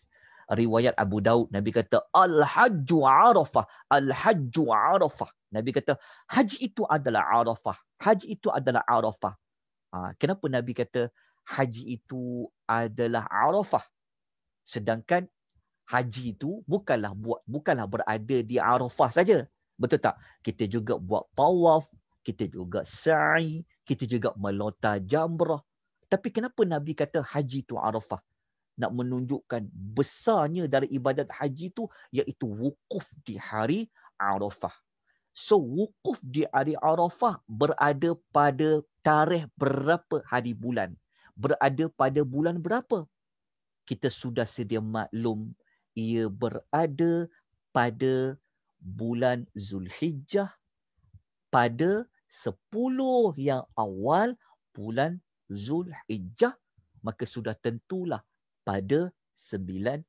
riwayat Abu Daud nabi kata al hajju Arafah al hajju Arafah nabi kata haji itu adalah Arafah haji itu adalah Arafah ha, kenapa nabi kata haji itu adalah Arafah sedangkan haji itu bukanlah buat bukanlah berada di Arafah saja betul tak kita juga buat tawaf kita juga sa'i kita juga melota jamrah. Tapi kenapa Nabi kata haji tu arafah? Nak menunjukkan besarnya dari ibadat haji tu iaitu wukuf di hari arafah. So wukuf di hari arafah berada pada tarikh berapa hari bulan? Berada pada bulan berapa? Kita sudah sedia maklum ia berada pada bulan Zulhijjah pada 10 yang awal bulan Zulhijjah maka sudah tentulah pada 9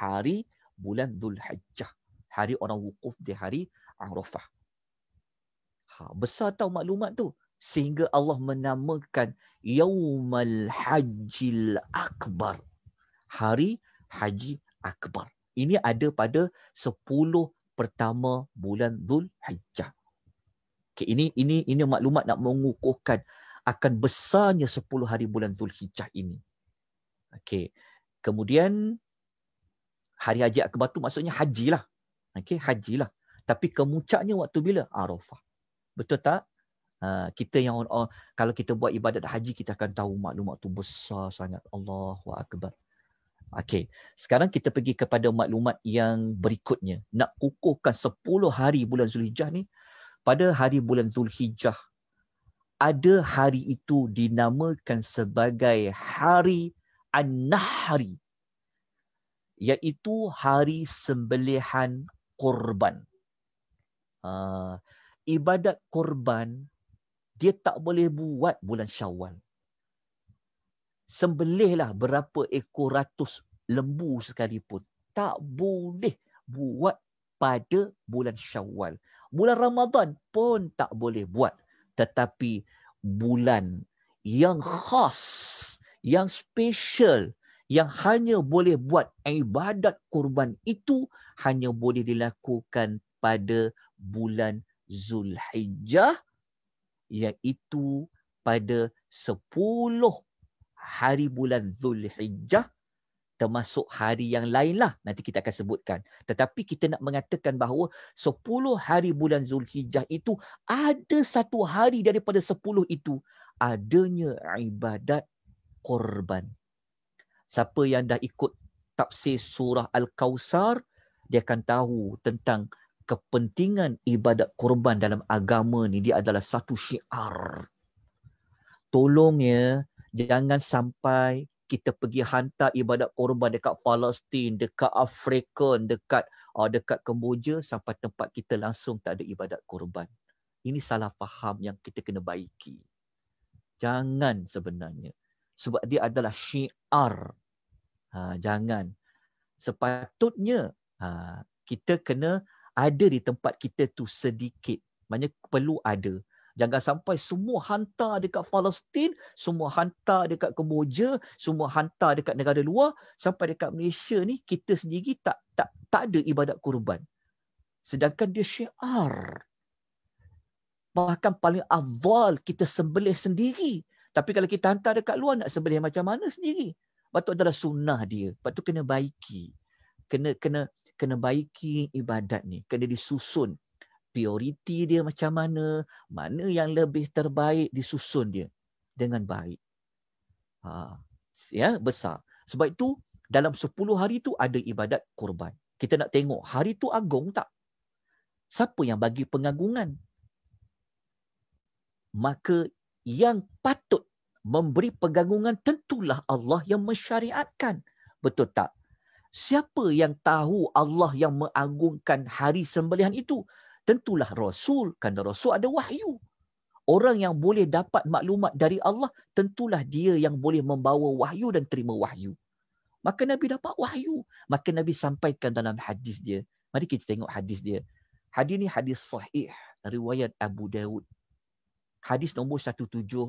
hari bulan Zulhijjah hari orang wukuf di hari Arafah ha besar tau maklumat tu sehingga Allah menamakan yaumal hajjil akbar hari haji akbar ini ada pada 10 pertama bulan Dhul Hijjah. Okay, ini ini ini maklumat nak mengukuhkan akan besarnya 10 hari bulan Zulhijjah ini. Okey. Kemudian hari haji akbar tu maksudnya haji lah. Okey, haji lah. Tapi kemuncaknya waktu bila? Arafah. Betul tak? Uh, kita yang uh, kalau kita buat ibadat haji kita akan tahu maklumat tu besar sangat. Allahu akbar. Okey. Sekarang kita pergi kepada maklumat yang berikutnya. Nak kukuhkan 10 hari bulan Zulhijjah ni pada hari bulan Zulhijjah ada hari itu dinamakan sebagai hari An-Nahri iaitu hari sembelihan korban. Uh, ha, ibadat korban dia tak boleh buat bulan Syawal. Sembelihlah berapa ekor ratus lembu sekalipun tak boleh buat pada bulan Syawal. Bulan Ramadan pun tak boleh buat. Tetapi bulan yang khas, yang special, yang hanya boleh buat ibadat kurban itu hanya boleh dilakukan pada bulan Zulhijjah iaitu pada 10 hari bulan Zulhijjah termasuk hari yang lainlah nanti kita akan sebutkan tetapi kita nak mengatakan bahawa 10 hari bulan Zulhijjah itu ada satu hari daripada 10 itu adanya ibadat korban siapa yang dah ikut tafsir surah al-kausar dia akan tahu tentang kepentingan ibadat korban dalam agama ni dia adalah satu syiar tolong ya jangan sampai kita pergi hantar ibadat korban dekat Palestin, dekat Afrika, dekat uh, dekat Kemboja sampai tempat kita langsung tak ada ibadat korban. Ini salah faham yang kita kena baiki. Jangan sebenarnya. Sebab dia adalah syiar. Ha, jangan. Sepatutnya ha, kita kena ada di tempat kita tu sedikit. Maksudnya perlu ada. Jangan sampai semua hantar dekat Palestin, semua hantar dekat Kemboja, semua hantar dekat negara luar, sampai dekat Malaysia ni kita sendiri tak tak tak ada ibadat kurban. Sedangkan dia syiar. Bahkan paling awal kita sembelih sendiri. Tapi kalau kita hantar dekat luar nak sembelih macam mana sendiri? Patut adalah sunnah dia. Patut kena baiki. Kena kena kena baiki ibadat ni. Kena disusun prioriti dia macam mana, mana yang lebih terbaik disusun dia dengan baik. Ha, ya, besar. Sebab itu dalam 10 hari itu ada ibadat kurban. Kita nak tengok hari itu agung tak? Siapa yang bagi pengagungan? Maka yang patut memberi pengagungan tentulah Allah yang mensyariatkan. Betul tak? Siapa yang tahu Allah yang mengagungkan hari sembelihan itu? tentulah rasul kerana rasul ada wahyu orang yang boleh dapat maklumat dari Allah tentulah dia yang boleh membawa wahyu dan terima wahyu maka nabi dapat wahyu maka nabi sampaikan dalam hadis dia mari kita tengok hadis dia hadis ni hadis sahih riwayat Abu Dawud, hadis nombor 1765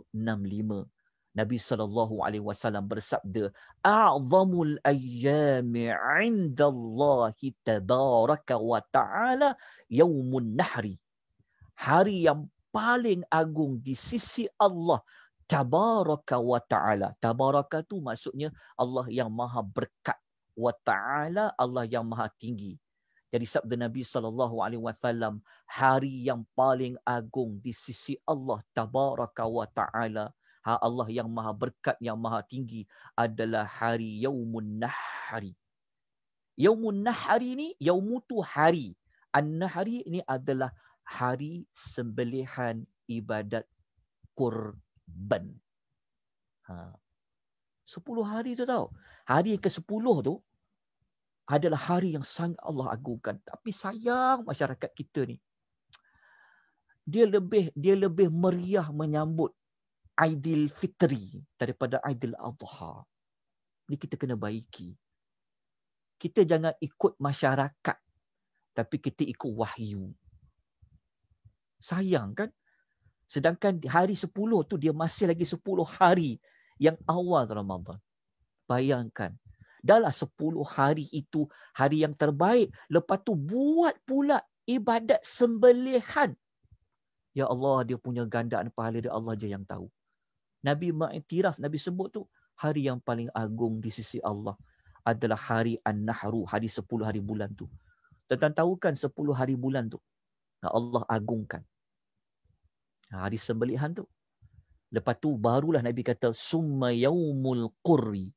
Nabi sallallahu alaihi wasallam bersabda, "A'zamul ayyami 'indallahi tabaraka wa ta'ala yaumun nahri." Hari yang paling agung di sisi Allah tabaraka wa ta'ala. Tabaraka tu maksudnya Allah yang maha berkat. Wa ta'ala Allah yang maha tinggi. Jadi sabda Nabi sallallahu alaihi wasallam hari yang paling agung di sisi Allah tabaraka wa ta'ala ha, Allah yang maha berkat yang maha tinggi adalah hari yaumun nahari yaumun nahari ni yaumutu hari an-nahari ni adalah hari sembelihan ibadat kurban ha 10 hari tu tau hari ke sepuluh tu adalah hari yang sangat Allah agungkan tapi sayang masyarakat kita ni dia lebih dia lebih meriah menyambut Aidil Fitri daripada Aidil Adha. Ini kita kena baiki. Kita jangan ikut masyarakat. Tapi kita ikut wahyu. Sayang kan? Sedangkan hari 10 tu dia masih lagi 10 hari yang awal Ramadan. Bayangkan. Dalam 10 hari itu hari yang terbaik. Lepas tu buat pula ibadat sembelihan. Ya Allah dia punya gandaan pahala dia Allah je yang tahu. Nabi mengiktiraf, Nabi sebut tu hari yang paling agung di sisi Allah adalah hari An-Nahru, hari 10 hari bulan tu. Tentang kan 10 hari bulan tu. Allah agungkan. Ha, hari sembelihan tu. Lepas tu barulah Nabi kata summa yaumul qurri.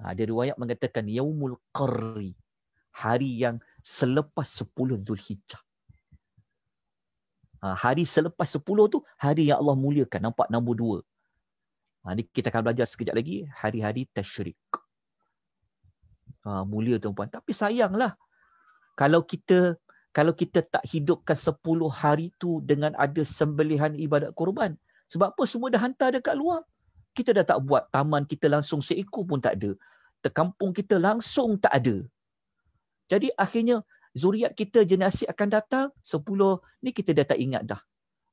ada ha, riwayat mengatakan yaumul qurri. Hari yang selepas 10 Zulhijjah. Ha, hari selepas sepuluh tu hari yang Allah muliakan. Nampak nombor dua. Ha, ini kita akan belajar sekejap lagi hari-hari tasyrik. Ha, mulia tuan-puan. Tapi sayanglah kalau kita kalau kita tak hidupkan 10 hari tu dengan ada sembelihan ibadat kurban, Sebab apa semua dah hantar dekat luar. Kita dah tak buat taman kita langsung seekor pun tak ada. Terkampung kita langsung tak ada. Jadi akhirnya zuriat kita jenazah akan datang 10 ni kita dah tak ingat dah.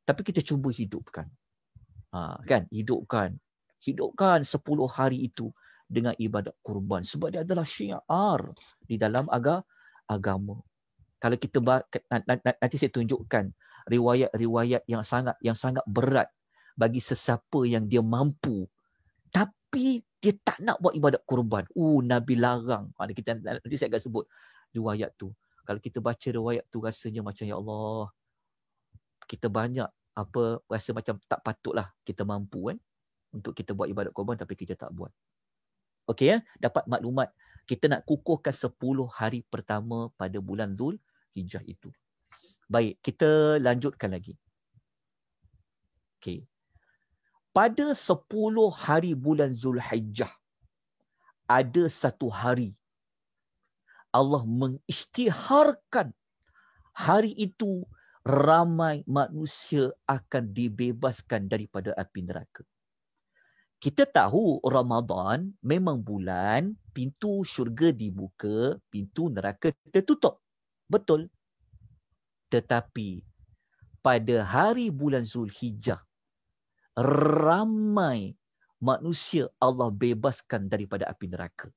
Tapi kita cuba hidupkan. Ha, kan hidupkan hidupkan 10 hari itu dengan ibadat kurban sebab dia adalah syiar di dalam aga agama. Kalau kita nanti saya tunjukkan riwayat-riwayat yang sangat yang sangat berat bagi sesiapa yang dia mampu tapi dia tak nak buat ibadat kurban. Oh Nabi larang. Ada ha, kita nanti saya akan sebut riwayat tu. Kalau kita baca riwayat tu rasanya macam ya Allah kita banyak apa rasa macam tak patutlah kita mampu kan. Eh? untuk kita buat ibadat korban tapi kita tak buat. Okey ya, dapat maklumat kita nak kukuhkan 10 hari pertama pada bulan Zul Hijjah itu. Baik, kita lanjutkan lagi. Okey. Pada 10 hari bulan Zul Zulhijjah ada satu hari Allah mengisytiharkan hari itu ramai manusia akan dibebaskan daripada api neraka kita tahu Ramadan memang bulan pintu syurga dibuka, pintu neraka tertutup. Betul. Tetapi pada hari bulan Zulhijjah ramai manusia Allah bebaskan daripada api neraka.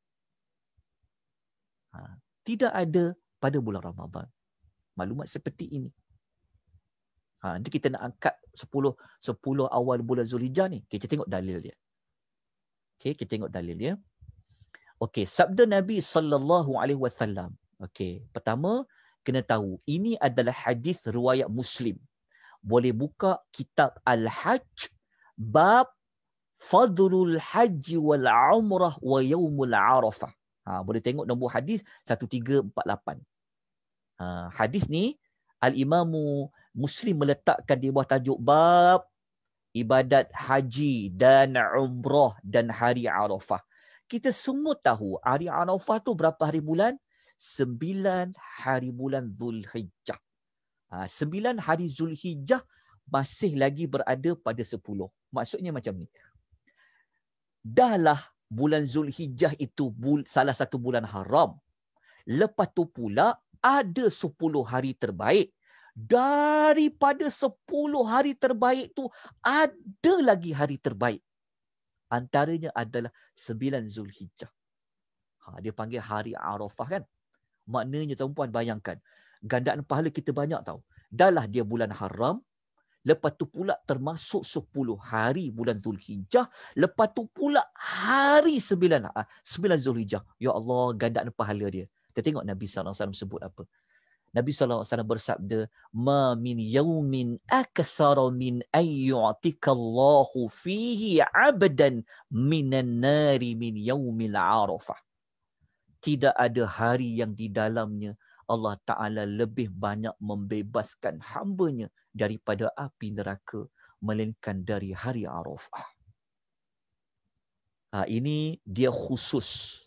Ha, tidak ada pada bulan Ramadan. Maklumat seperti ini. Ha, nanti kita nak angkat 10, 10 awal bulan Zulhijjah ni. Kita tengok dalil dia. Okey, kita tengok dalil ya. Okey, sabda Nabi sallallahu alaihi wasallam. Okey, pertama kena tahu ini adalah hadis riwayat Muslim. Boleh buka kitab Al-Hajj bab Fadlul Hajj wal Umrah wa Yaumul Arafah. Ha, boleh tengok nombor hadis 1348. Ha, hadis ni Al-Imamu Muslim meletakkan di bawah tajuk bab ibadat haji dan umrah dan hari Arafah. Kita semua tahu hari Arafah tu berapa hari bulan? Sembilan hari bulan Zulhijjah. Ha, sembilan hari Zulhijjah masih lagi berada pada sepuluh. Maksudnya macam ni. Dahlah bulan Zulhijjah itu bul- salah satu bulan haram. Lepas tu pula ada sepuluh hari terbaik daripada 10 hari terbaik tu ada lagi hari terbaik. Antaranya adalah 9 Zulhijjah. Ha, dia panggil hari Arafah kan? Maknanya tuan-puan bayangkan. Gandaan pahala kita banyak tau. Dahlah dia bulan haram. Lepas tu pula termasuk 10 hari bulan Zulhijjah. Lepas tu pula hari 9, 9 ha, Zulhijjah. Ya Allah gandaan pahala dia. Kita tengok Nabi SAW sebut apa. Nabi SAW bersabda, "Ma min yaumin aktsara min ayyu'tikallahu fihi 'abdan minan nari min yaumil 'Arafah." Tidak ada hari yang di dalamnya Allah Ta'ala lebih banyak membebaskan hambanya daripada api neraka melainkan dari hari Arafah. Ha, ini dia khusus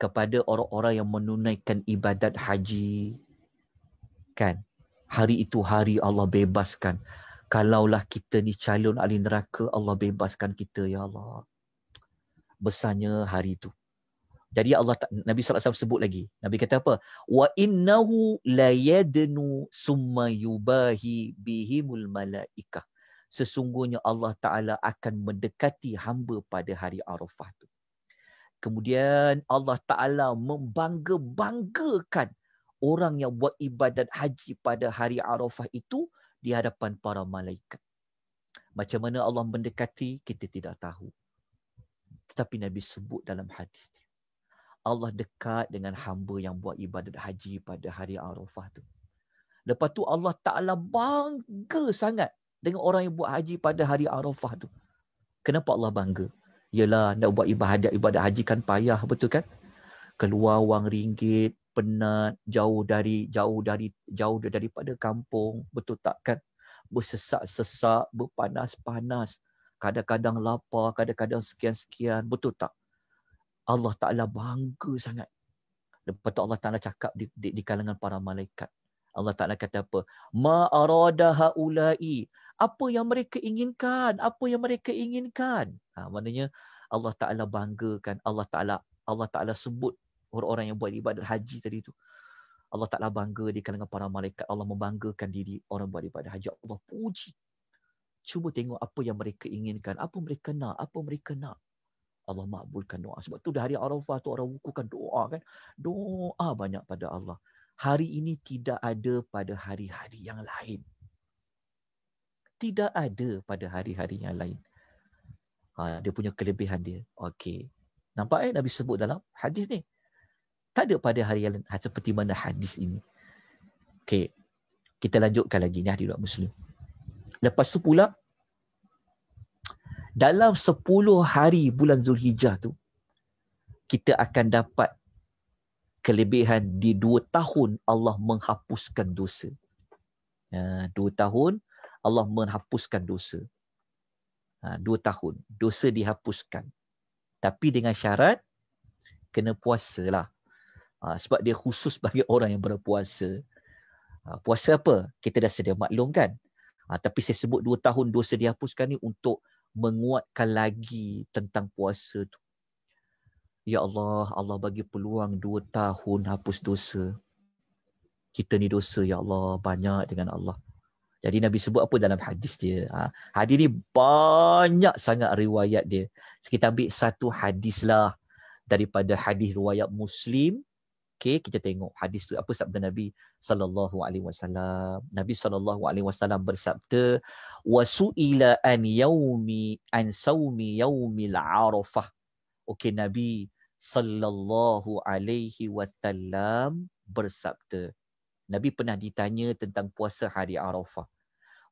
kepada orang-orang yang menunaikan ibadat haji, pastikan hari itu hari Allah bebaskan. Kalaulah kita ni calon ahli neraka, Allah bebaskan kita ya Allah. Besarnya hari itu. Jadi Allah tak, Nabi SAW sebut lagi. Nabi kata apa? Wa innahu layadnu summa yubahi bihimul malaika. Sesungguhnya Allah Ta'ala akan mendekati hamba pada hari Arafah itu. Kemudian Allah Ta'ala membangga-banggakan orang yang buat ibadat haji pada hari Arafah itu di hadapan para malaikat. Macam mana Allah mendekati, kita tidak tahu. Tetapi Nabi sebut dalam hadis dia. Allah dekat dengan hamba yang buat ibadat haji pada hari Arafah tu. Lepas tu Allah Ta'ala bangga sangat dengan orang yang buat haji pada hari Arafah tu. Kenapa Allah bangga? Yelah, nak buat ibadat, ibadat haji kan payah, betul kan? Keluar wang ringgit, penat, jauh dari jauh dari jauh daripada kampung, betul tak kan? Bersesak-sesak, berpanas-panas, kadang-kadang lapar, kadang-kadang sekian-sekian, betul tak? Allah Ta'ala bangga sangat. Lepas tu Allah Ta'ala cakap di, di, di kalangan para malaikat. Allah Ta'ala kata apa? Ma arada haulai. Apa yang mereka inginkan? Apa yang mereka inginkan? Ha, maknanya Allah Ta'ala banggakan. Allah Ta'ala Allah Ta'ala sebut orang-orang yang buat ibadat haji tadi tu. Allah taklah bangga di kalangan para malaikat. Allah membanggakan diri orang buat ibadat haji. Ya Allah puji. Cuba tengok apa yang mereka inginkan. Apa mereka nak. Apa mereka nak. Allah makbulkan doa. Sebab tu di hari Arafah tu orang wukukan doa kan. Doa banyak pada Allah. Hari ini tidak ada pada hari-hari yang lain. Tidak ada pada hari-hari yang lain. Ha, dia punya kelebihan dia. Okey. Nampak eh Nabi sebut dalam hadis ni. Tak ada pada hari yang lain. Ha, seperti mana hadis ini. Okay. Kita lanjutkan lagi. Ini hadirat Muslim. Lepas tu pula. Dalam 10 hari bulan Zulhijjah tu. Kita akan dapat kelebihan di dua tahun Allah menghapuskan dosa. Ha, dua tahun Allah menghapuskan dosa. Ha, dua tahun dosa dihapuskan. Tapi dengan syarat kena puasalah. Ha, sebab dia khusus bagi orang yang berpuasa. Ha, puasa apa? Kita dah sedia maklum kan? Ha, ah, tapi saya sebut dua tahun dosa dihapuskan ni untuk menguatkan lagi tentang puasa tu. Ya Allah, Allah bagi peluang dua tahun hapus dosa. Kita ni dosa, Ya Allah. Banyak dengan Allah. Jadi Nabi sebut apa dalam hadis dia? Ha, hadis ni banyak sangat riwayat dia. Kita ambil satu hadis lah daripada hadis riwayat Muslim okay kita tengok hadis tu apa sabda Nabi sallallahu alaihi wasallam Nabi sallallahu alaihi wasallam bersabda wasuila an yaumi an sawmi saumi al arafah Okey Nabi sallallahu alaihi wasallam bersabda Nabi pernah ditanya tentang puasa hari Arafah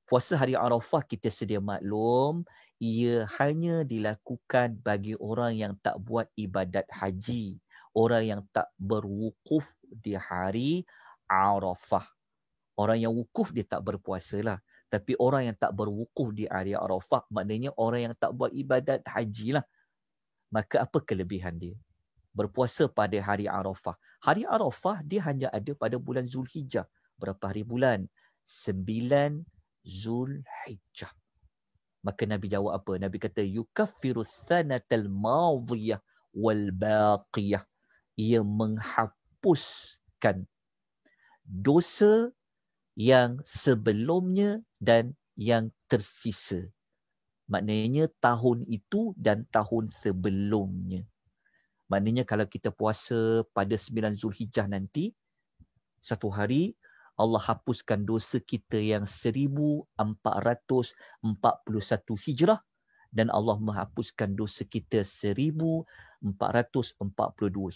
Puasa hari Arafah kita sedia maklum ia hanya dilakukan bagi orang yang tak buat ibadat haji orang yang tak berwukuf di hari Arafah. Orang yang wukuf dia tak berpuasa lah. Tapi orang yang tak berwukuf di hari Arafah maknanya orang yang tak buat ibadat haji lah. Maka apa kelebihan dia? Berpuasa pada hari Arafah. Hari Arafah dia hanya ada pada bulan Zulhijjah. Berapa hari bulan? Sembilan Zulhijjah. Maka Nabi jawab apa? Nabi kata, Yukafiru thanatal madiyah wal baqiyah ia menghapuskan dosa yang sebelumnya dan yang tersisa. Maknanya tahun itu dan tahun sebelumnya. Maknanya kalau kita puasa pada 9 Zulhijjah nanti, satu hari Allah hapuskan dosa kita yang 1441 Hijrah dan Allah menghapuskan dosa kita 1442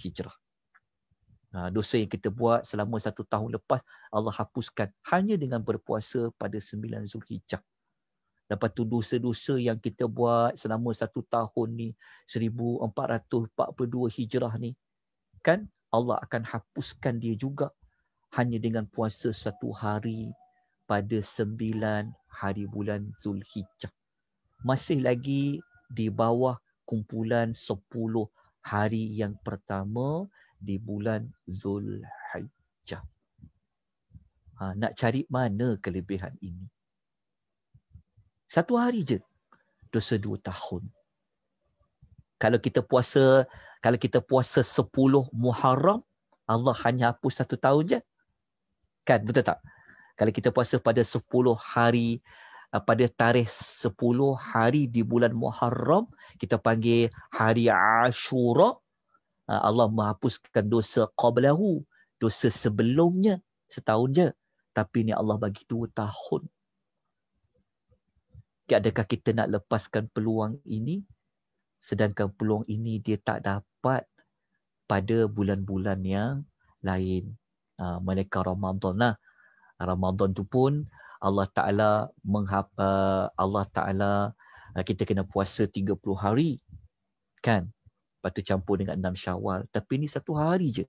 hijrah. Ha, dosa yang kita buat selama satu tahun lepas, Allah hapuskan hanya dengan berpuasa pada 9 Zulhijjah. Lepas tu dosa-dosa yang kita buat selama satu tahun ni, 1442 hijrah ni, kan Allah akan hapuskan dia juga hanya dengan puasa satu hari pada 9 hari bulan Zulhijjah masih lagi di bawah kumpulan 10 hari yang pertama di bulan Zulhijjah. Ha, nak cari mana kelebihan ini? Satu hari je. Dosa dua tahun. Kalau kita puasa kalau kita puasa 10 Muharram, Allah hanya hapus satu tahun je. Kan? Betul tak? Kalau kita puasa pada 10 hari Eh, pada tarikh 10 hari di bulan Muharram kita panggil hari Ashura eh, Allah menghapuskan dosa qablahu dosa sebelumnya setahun je tapi ni Allah bagi dua tahun adakah kita nak lepaskan peluang ini sedangkan peluang ini dia tak dapat pada bulan-bulan yang lain uh, eh, mereka Ramadan lah Ramadan tu pun Allah Taala menghap uh, Allah Taala uh, kita kena puasa 30 hari kan lepas tu campur dengan 6 Syawal tapi ni satu hari je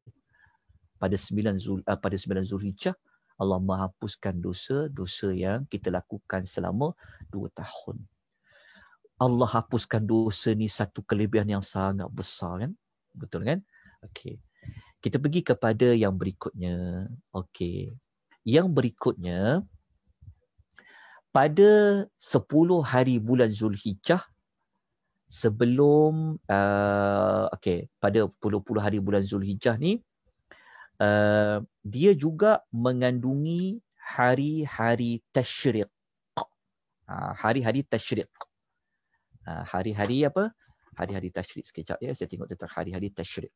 pada 9 Zul uh, pada 9 Zulhijah Allah menghapuskan dosa-dosa yang kita lakukan selama 2 tahun Allah hapuskan dosa ni satu kelebihan yang sangat besar kan betul kan okey kita pergi kepada yang berikutnya okey yang berikutnya pada 10 hari bulan Zulhijjah sebelum uh, okey pada 10 hari bulan Zulhijjah ni uh, dia juga mengandungi hari-hari tasyrik. Uh, ha, hari-hari tasyrik. Uh, ha, hari-hari apa? Hari-hari tasyrik sekejap ya saya tengok tentang hari-hari tasyrik.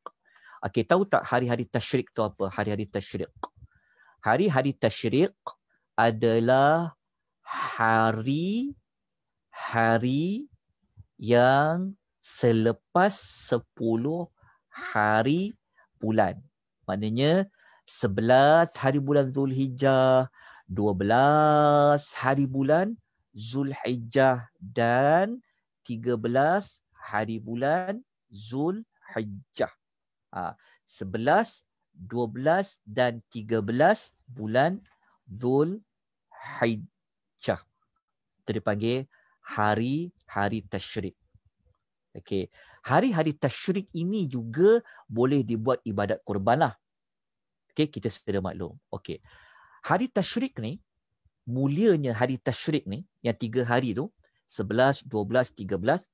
Okey tahu tak hari-hari tasyrik tu apa? Hari-hari tasyrik. Hari-hari tasyrik adalah hari hari yang selepas 10 hari bulan. Maknanya 11 hari bulan Zulhijjah, 12 hari bulan Zulhijjah dan 13 hari bulan Zulhijjah. Ha, 11, 12 dan 13 bulan Zulhijjah. Syah. Itu dipanggil hari-hari Tashrik. Okey. Hari-hari Tashrik ini juga boleh dibuat ibadat kurban lah. Okey, kita sedar maklum. Okey. Hari Tashrik ni, mulianya hari Tashrik ni, yang tiga hari tu, 11, 12, 13,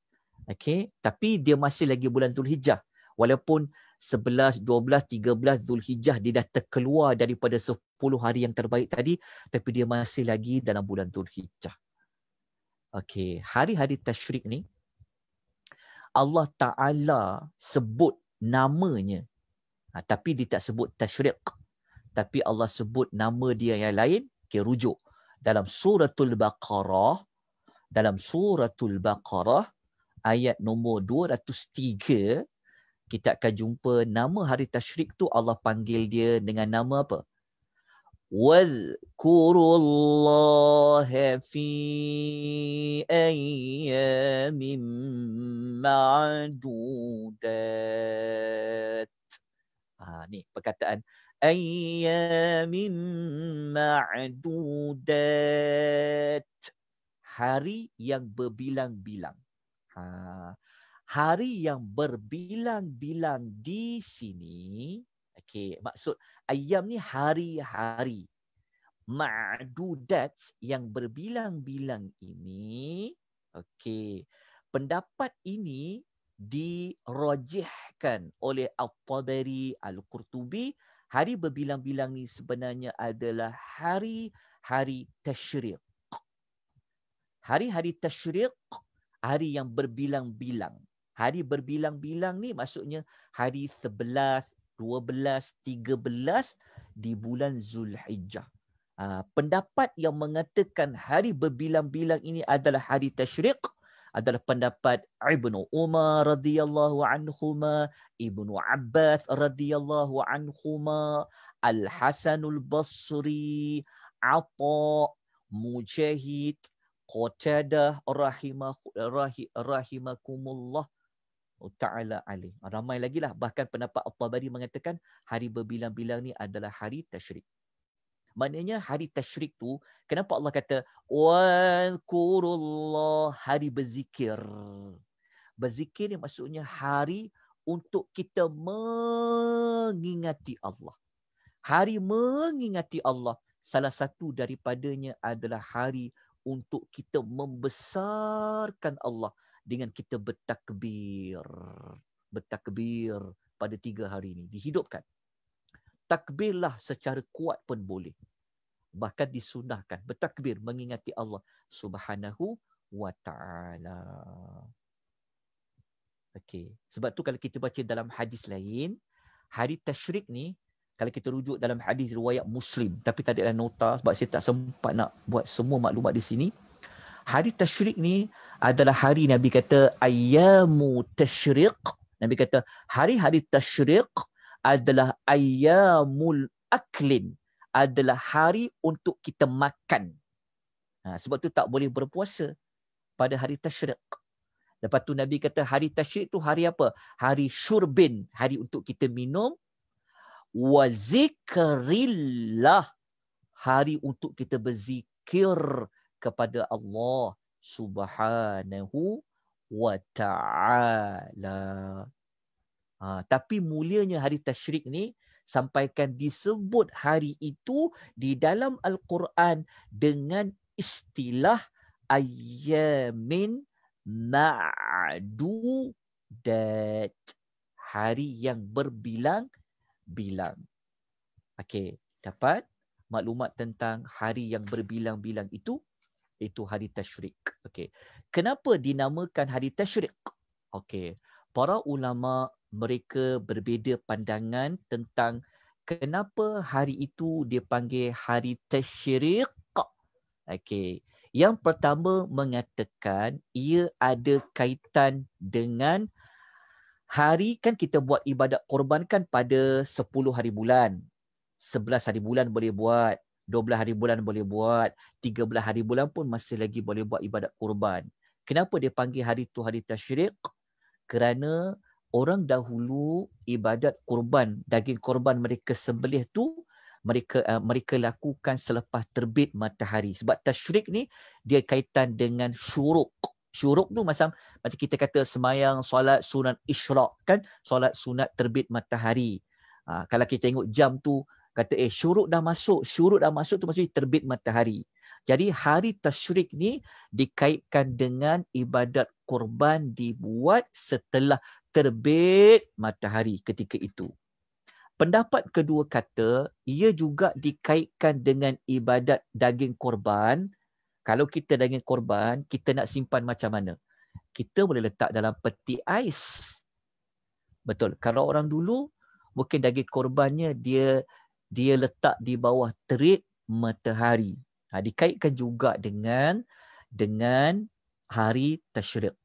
okey, tapi dia masih lagi bulan Zulhijjah. Walaupun 11, 12, 13 Zulhijjah dia dah terkeluar daripada 10 hari yang terbaik tadi tapi dia masih lagi dalam bulan Zulhijjah. Okey, hari-hari tasyrik ni Allah Taala sebut namanya. Ha, tapi dia tak sebut tasyrik. Tapi Allah sebut nama dia yang lain, okay, rujuk dalam suratul Baqarah dalam suratul Baqarah ayat nombor 203 kita akan jumpa nama hari tasyrik tu Allah panggil dia dengan nama apa? واذكروا الله في ايام معدودات هاني بقت ان ايام معدودات hari yang berbilang-bilang. Ha. Hari yang berbilang-bilang di sini Okay. Maksud ayam ni hari-hari. Ma'dudat yang berbilang-bilang ini. Okay. Pendapat ini dirojihkan oleh Al-Tabari Al-Qurtubi. Hari berbilang-bilang ni sebenarnya adalah hari-hari tashriq. Hari-hari tashriq, hari yang berbilang-bilang. Hari berbilang-bilang ni maksudnya hari 11, 12, 13 di bulan Zulhijjah. Uh, pendapat yang mengatakan hari berbilang-bilang ini adalah hari tashriq adalah pendapat Ibnu Umar radhiyallahu anhuma, Ibnu Abbas radhiyallahu anhuma, Al Hasan Al Basri, Atha, Mujahid, Qatadah rahimah rahimakumullah ta'ala alih. Ah, ramai lagi lah. Bahkan pendapat At-Tabari mengatakan hari berbilang-bilang ni adalah hari tashrik. Maknanya hari tashrik tu, kenapa Allah kata, Kurullah hari berzikir. Berzikir ni maksudnya hari untuk kita mengingati Allah. Hari mengingati Allah, salah satu daripadanya adalah hari untuk kita membesarkan Allah dengan kita bertakbir. Bertakbir pada tiga hari ini. Dihidupkan. Takbirlah secara kuat pun boleh. Bahkan disunahkan. Bertakbir mengingati Allah subhanahu wa ta'ala. Okay. Sebab tu kalau kita baca dalam hadis lain, hari tashrik ni, kalau kita rujuk dalam hadis riwayat Muslim, tapi tak ada nota sebab saya tak sempat nak buat semua maklumat di sini. Hari tashrik ni, adalah hari Nabi kata ayyamu tashriq. Nabi kata hari-hari tashriq adalah ayyamul aklin. Adalah hari untuk kita makan. Ha, sebab tu tak boleh berpuasa pada hari tashriq. Lepas tu Nabi kata hari tashriq tu hari apa? Hari syurbin. Hari untuk kita minum. Wa zikrillah. Hari untuk kita berzikir kepada Allah subhanahu wa ta'ala. Ha, tapi mulianya hari tashrik ni sampaikan disebut hari itu di dalam Al-Quran dengan istilah ayyamin ma'adudat. Hari yang berbilang-bilang. Okey, dapat maklumat tentang hari yang berbilang-bilang itu itu hari tashrik. Okay. Kenapa dinamakan hari tashrik? Okay. Para ulama mereka berbeza pandangan tentang kenapa hari itu dipanggil hari tashrik. Okay. Yang pertama mengatakan ia ada kaitan dengan hari kan kita buat ibadat korban kan pada 10 hari bulan. 11 hari bulan boleh buat. 12 hari bulan boleh buat, 13 hari bulan pun masih lagi boleh buat ibadat kurban. Kenapa dia panggil hari tu hari tashriq? Kerana orang dahulu ibadat kurban, daging kurban mereka sembelih tu, mereka uh, mereka lakukan selepas terbit matahari. Sebab tashriq ni dia kaitan dengan syuruk. Syuruk tu macam, macam kita kata semayang solat sunat isyrak kan? Solat sunat terbit matahari. Uh, kalau kita tengok jam tu, kata eh syuruk dah masuk syuruk dah masuk tu maksudnya terbit matahari jadi hari tasyrik ni dikaitkan dengan ibadat kurban dibuat setelah terbit matahari ketika itu pendapat kedua kata ia juga dikaitkan dengan ibadat daging korban kalau kita daging korban, kita nak simpan macam mana? Kita boleh letak dalam peti ais. Betul. Kalau orang dulu, mungkin daging korbannya dia dia letak di bawah terik matahari. Ha, dikaitkan juga dengan dengan hari tashriq.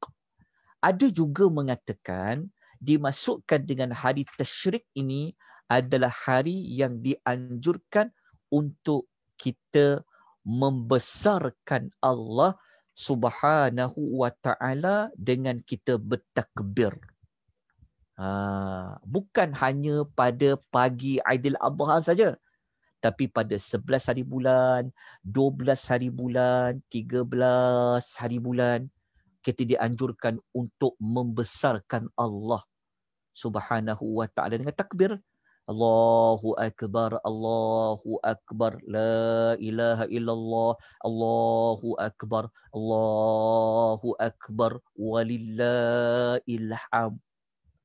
Ada juga mengatakan dimasukkan dengan hari tashriq ini adalah hari yang dianjurkan untuk kita membesarkan Allah Subhanahu wa taala dengan kita bertakbir. Ha, bukan hanya pada pagi Aidil Adha saja. Tapi pada 11 hari bulan, 12 hari bulan, 13 hari bulan, kita dianjurkan untuk membesarkan Allah subhanahu wa ta'ala dengan takbir. Allahu Akbar, Allahu Akbar, La ilaha illallah, Allahu Akbar, Allahu Akbar, Walillah ilham.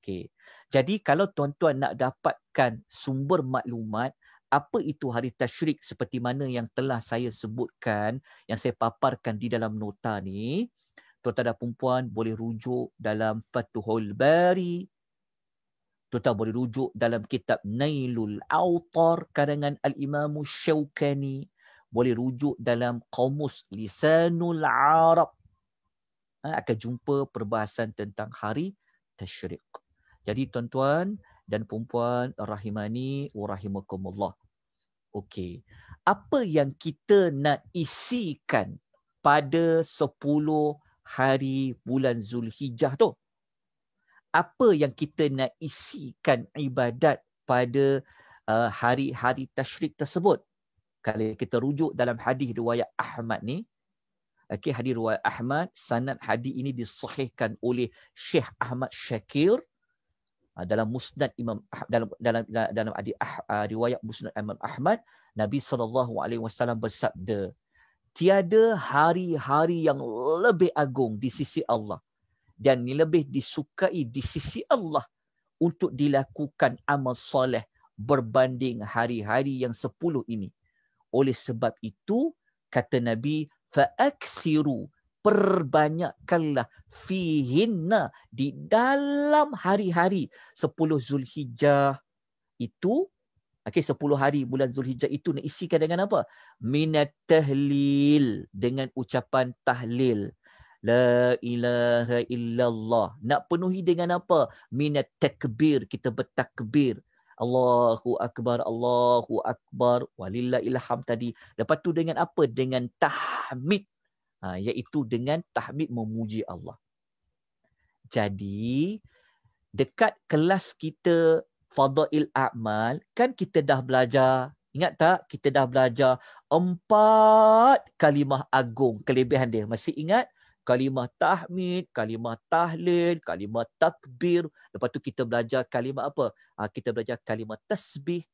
Okay. Jadi kalau tuan-tuan nak dapatkan sumber maklumat apa itu hari tasyrik seperti mana yang telah saya sebutkan yang saya paparkan di dalam nota ni tuan-tuan dan puan boleh rujuk dalam Fathul Bari tuan-tuan boleh rujuk dalam kitab Nailul Autar karangan Al-Imam Syaukani boleh rujuk dalam Qamus Lisanul Arab ha, akan jumpa perbahasan tentang hari tasyrik jadi tuan-tuan dan puan-puan rahimani wa rahimakumullah. Okey. Apa yang kita nak isikan pada 10 hari bulan Zulhijjah tu? Apa yang kita nak isikan ibadat pada uh, hari-hari Tashrik tersebut? Kalau kita rujuk dalam hadis riwayat Ahmad ni, okey hadis riwayat Ahmad, sanad hadis ini disahihkan oleh Syekh Ahmad Syakir Ah, dalam musnad Imam dalam dalam dalam adi, ah, ah, riwayat musnad Imam Ahmad Nabi saw bersabda tiada hari-hari yang lebih agung di sisi Allah dan lebih disukai di sisi Allah untuk dilakukan amal soleh berbanding hari-hari yang sepuluh ini oleh sebab itu kata Nabi fa perbanyakkanlah fihinna di dalam hari-hari 10 Zulhijjah itu okey 10 hari bulan Zulhijjah itu nak isikan dengan apa minat tahlil dengan ucapan tahlil la ilaha illallah nak penuhi dengan apa minat takbir kita bertakbir Allahu akbar Allahu akbar walillahilham tadi lepas tu dengan apa dengan tahmid Ha, iaitu dengan tahmid memuji Allah. Jadi, dekat kelas kita Fadail A'mal, kan kita dah belajar, ingat tak? Kita dah belajar empat kalimah agung, kelebihan dia. Masih ingat? Kalimah tahmid, kalimah tahlil, kalimah takbir. Lepas tu kita belajar kalimah apa? Ha, kita belajar kalimah tasbih,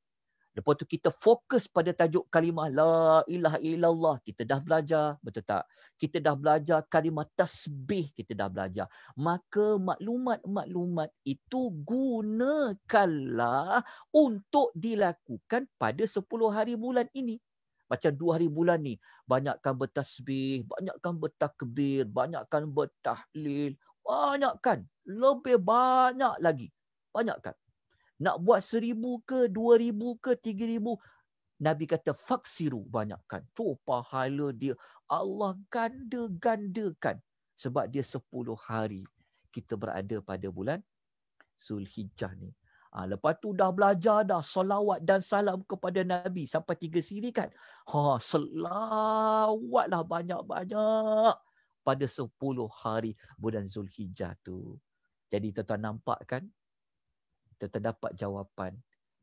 Lepas tu kita fokus pada tajuk kalimah La ilaha illallah. Kita dah belajar, betul tak? Kita dah belajar kalimah tasbih, kita dah belajar. Maka maklumat-maklumat itu gunakanlah untuk dilakukan pada 10 hari bulan ini. Macam 2 hari bulan ni, banyakkan bertasbih, banyakkan bertakbir, banyakkan bertahlil, banyakkan. Lebih banyak lagi. Banyakkan nak buat seribu ke dua ribu ke tiga ribu Nabi kata faksiru banyakkan tu pahala dia Allah ganda gandakan sebab dia sepuluh hari kita berada pada bulan Zulhijjah ni ha, lepas tu dah belajar dah selawat dan salam kepada Nabi sampai tiga siri kan ha lah banyak-banyak pada sepuluh hari bulan Zulhijjah tu. Jadi tuan-tuan nampak kan terdapat jawapan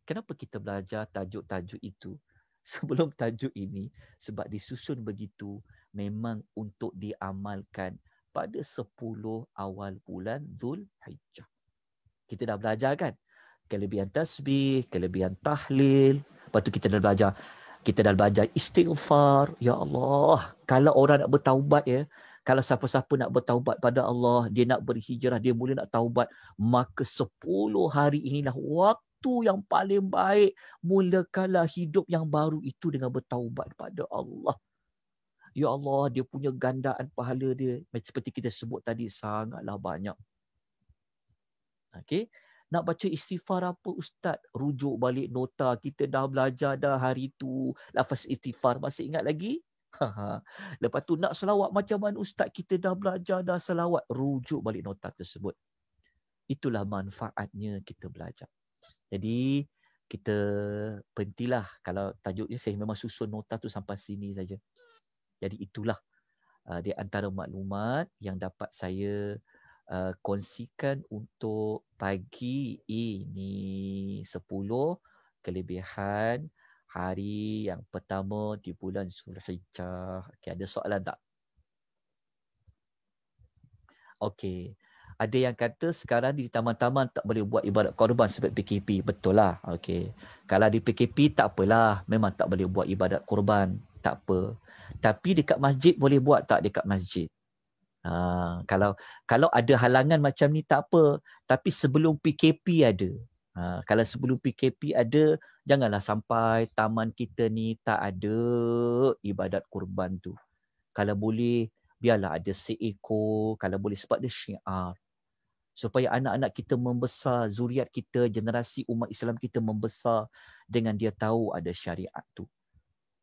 kenapa kita belajar tajuk-tajuk itu sebelum tajuk ini sebab disusun begitu memang untuk diamalkan pada 10 awal bulan Dhul Hijjah. Kita dah belajar kan? Kelebihan tasbih, kelebihan tahlil. Lepas tu kita dah belajar. Kita dah belajar istighfar. Ya Allah. Kalau orang nak bertaubat ya kalau siapa-siapa nak bertaubat pada Allah, dia nak berhijrah, dia boleh nak taubat, maka 10 hari inilah waktu yang paling baik mulakanlah hidup yang baru itu dengan bertaubat pada Allah. Ya Allah, dia punya gandaan pahala dia Macam seperti kita sebut tadi sangatlah banyak. Okey. Nak baca istighfar apa Ustaz? Rujuk balik nota. Kita dah belajar dah hari itu. Lafaz istighfar. Masih ingat lagi? Lepas tu nak selawat macam mana ustaz kita dah belajar dah selawat rujuk balik nota tersebut. Itulah manfaatnya kita belajar. Jadi kita pentilah kalau tajuknya saya memang susun nota tu sampai sini saja. Jadi itulah uh, di antara maklumat yang dapat saya uh, kongsikan untuk pagi ini 10 kelebihan hari yang pertama di bulan Zulhijjah. Okey, ada soalan tak? Okey. Ada yang kata sekarang di taman-taman tak boleh buat ibadat korban sebab PKP. Betul lah. Okey. Kalau di PKP tak apalah. Memang tak boleh buat ibadat korban. Tak apa. Tapi dekat masjid boleh buat tak dekat masjid? Uh, kalau kalau ada halangan macam ni tak apa. Tapi sebelum PKP ada. Uh, kalau sebelum PKP ada, janganlah sampai taman kita ni tak ada ibadat kurban tu. Kalau boleh, biarlah ada seekor. Kalau boleh, sebab dia syiar. Supaya anak-anak kita membesar, zuriat kita, generasi umat Islam kita membesar dengan dia tahu ada syariat tu.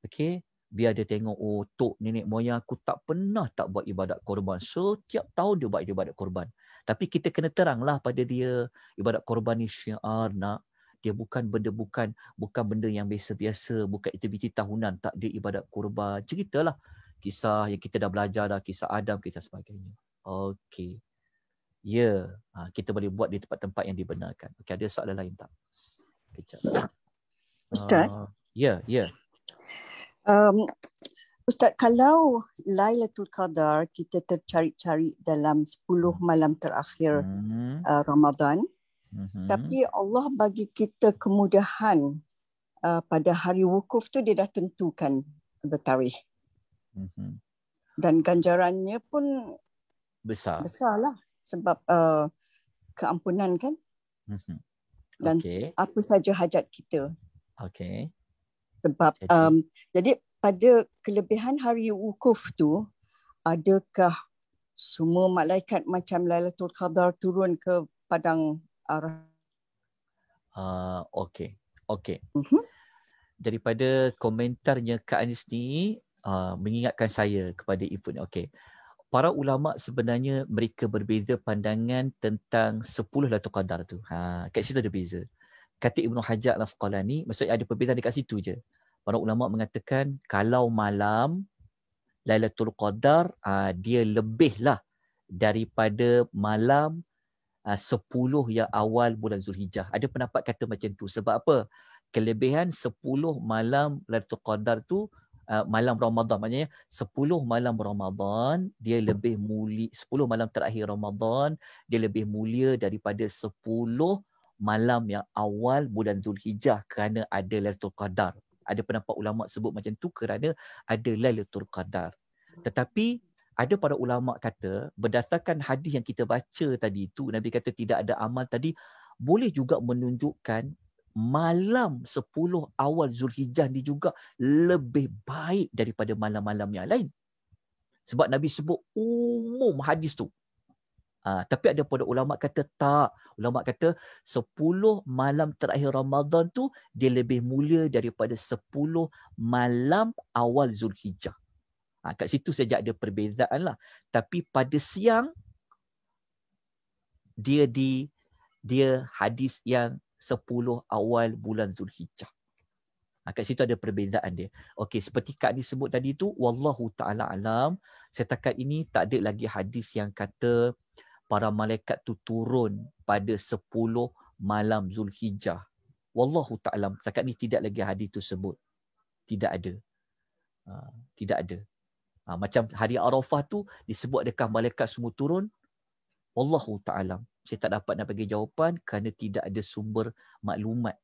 Okay? Biar dia tengok, oh, Tok Nenek Moyang aku tak pernah tak buat ibadat korban. Setiap tahun dia buat ibadat korban. Tapi kita kena teranglah pada dia, ibadat korban ni syiar nak dia bukan benda bukan bukan benda yang biasa-biasa bukan aktiviti tahunan tak dia ibadat kurban ceritalah kisah yang kita dah belajar dah kisah Adam kisah sebagainya okey ya yeah. Ha, kita boleh buat di tempat-tempat yang dibenarkan okey ada soalan lain tak Kejap. ustaz ah, ya uh, ya yeah, yeah. um Ustaz, kalau Lailatul Qadar kita tercari-cari dalam 10 hmm. malam terakhir hmm. uh, Ramadan, Mm-hmm. Tapi Allah bagi kita kemudahan uh, pada hari wukuf tu dia dah tentukan the tarikh. Mm-hmm. Dan ganjarannya pun besar. Besar lah sebab uh, keampunan kan. Mm-hmm. Dan okay. apa saja hajat kita. Okay. Sebab um, jadi pada kelebihan hari wukuf tu adakah semua malaikat macam Lailatul Qadar turun ke padang arah. Uh, ah, okay, okay. Mm-hmm. Daripada komentarnya Kak Anis ni uh, mengingatkan saya kepada input. Okay, para ulama sebenarnya mereka berbeza pandangan tentang sepuluh latu qadar tu. Ha, kat situ ada beza. Kata Ibnu Hajar al-Asqalani, maksudnya ada perbezaan dekat situ je. Para ulama mengatakan kalau malam Lailatul Qadar ah, dia lebihlah daripada malam Ah, uh, 10 yang awal bulan Zulhijjah. Ada pendapat kata macam tu. Sebab apa? Kelebihan 10 malam Lailatul Qadar tu uh, malam Ramadan maknanya 10 malam Ramadan dia lebih mulia 10 malam terakhir Ramadan dia lebih mulia daripada 10 malam yang awal bulan Zulhijjah kerana ada Lailatul Qadar. Ada pendapat ulama sebut macam tu kerana ada Lailatul Qadar. Tetapi ada para ulama kata berdasarkan hadis yang kita baca tadi itu nabi kata tidak ada amal tadi boleh juga menunjukkan malam 10 awal Zulhijjah ni juga lebih baik daripada malam-malam yang lain sebab nabi sebut umum hadis tu ha, tapi ada pada ulama kata tak ulama kata 10 malam terakhir Ramadan tu dia lebih mulia daripada 10 malam awal Zulhijjah Ha, kat situ saja ada perbezaan lah. Tapi pada siang, dia di dia hadis yang sepuluh awal bulan Zulhijjah. Ha, kat situ ada perbezaan dia. Okey, seperti Kak ni sebut tadi tu, Wallahu ta'ala alam, setakat ini tak ada lagi hadis yang kata para malaikat tu turun pada sepuluh malam Zulhijjah. Wallahu ta'alam. Setakat ni tidak lagi hadis tu sebut. Tidak ada. Ha, tidak ada. Ha, macam hari Arafah tu disebut adakah malaikat semua turun? Wallahu ta'ala. Saya tak dapat nak bagi jawapan kerana tidak ada sumber maklumat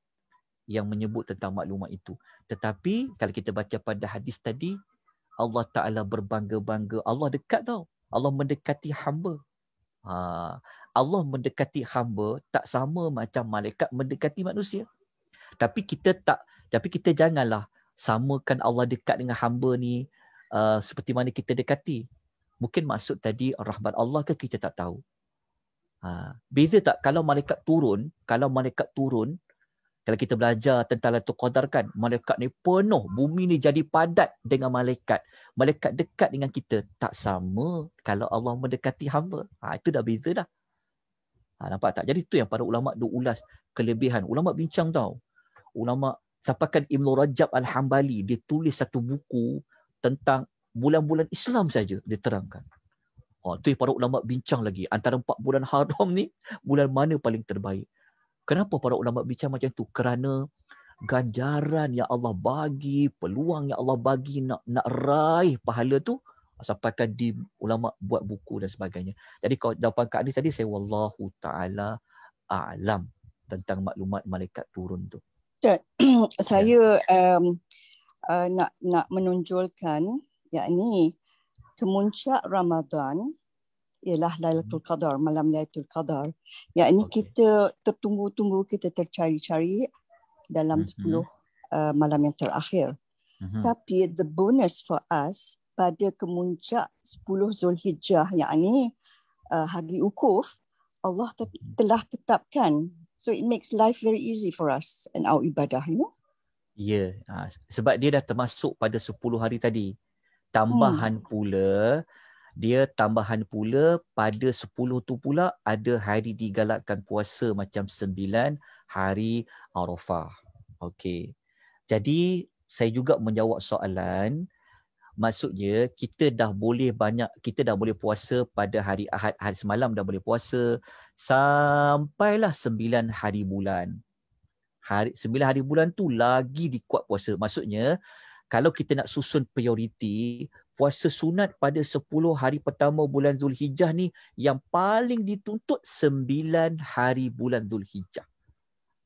yang menyebut tentang maklumat itu. Tetapi kalau kita baca pada hadis tadi, Allah Ta'ala berbangga-bangga. Allah dekat tau. Allah mendekati hamba. Ha, Allah mendekati hamba tak sama macam malaikat mendekati manusia. Tapi kita tak, tapi kita janganlah samakan Allah dekat dengan hamba ni Uh, seperti mana kita dekati. Mungkin maksud tadi rahmat Allah ke kita tak tahu. Ha, beza tak kalau malaikat turun, kalau malaikat turun, kalau kita belajar tentang Lailatul Qadar kan, malaikat ni penuh, bumi ni jadi padat dengan malaikat. Malaikat dekat dengan kita tak sama kalau Allah mendekati hamba. Ha, itu dah beza dah. Ha, nampak tak? Jadi tu yang para ulama duk ulas kelebihan. Ulama bincang tau. Ulama sampaikan Ibn Rajab Al-Hambali, dia tulis satu buku tentang bulan-bulan Islam saja dia terangkan. Oh, tu para ulama bincang lagi antara empat bulan haram ni bulan mana paling terbaik. Kenapa para ulama bincang macam tu? Kerana ganjaran yang Allah bagi, peluang yang Allah bagi nak nak raih pahala tu sampaikan di ulama buat buku dan sebagainya. Jadi kalau dapat kat ni tadi saya wallahu taala alam tentang maklumat malaikat turun tu. Saya um, uh, nak nak menonjolkan yakni kemuncak Ramadan ialah Lailatul hmm. Qadar, malam Lailatul Qadar. Yakni okay. kita tertunggu-tunggu, kita tercari-cari dalam mm-hmm. 10 hmm. uh, malam yang terakhir. Mm-hmm. Tapi the bonus for us pada kemuncak 10 Zulhijjah yakni uh, hari ukuf Allah telah tetapkan. So it makes life very easy for us and our ibadah, you know. Ya, yeah. Ha, sebab dia dah termasuk pada 10 hari tadi. Tambahan hmm. pula, dia tambahan pula pada 10 tu pula ada hari digalakkan puasa macam 9 hari Arafah. Okey. Jadi saya juga menjawab soalan maksudnya kita dah boleh banyak kita dah boleh puasa pada hari Ahad hari semalam dah boleh puasa sampailah sembilan hari bulan hari sembilan hari bulan tu lagi dikuat puasa. Maksudnya kalau kita nak susun prioriti puasa sunat pada 10 hari pertama bulan Zulhijjah ni yang paling dituntut 9 hari bulan Zulhijjah.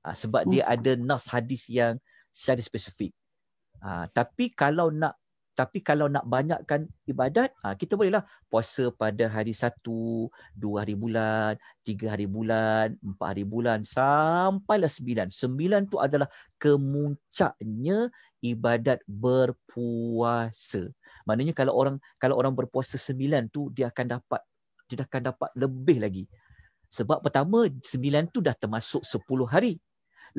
Ha, sebab Uf. dia ada nas hadis yang secara spesifik. Ha, tapi kalau nak tapi kalau nak banyakkan ibadat, ha, kita bolehlah puasa pada hari satu, dua hari bulan, tiga hari bulan, empat hari bulan, sampailah sembilan. Sembilan tu adalah kemuncaknya ibadat berpuasa. Maknanya kalau orang kalau orang berpuasa sembilan tu dia akan dapat dia akan dapat lebih lagi. Sebab pertama sembilan tu dah termasuk sepuluh hari.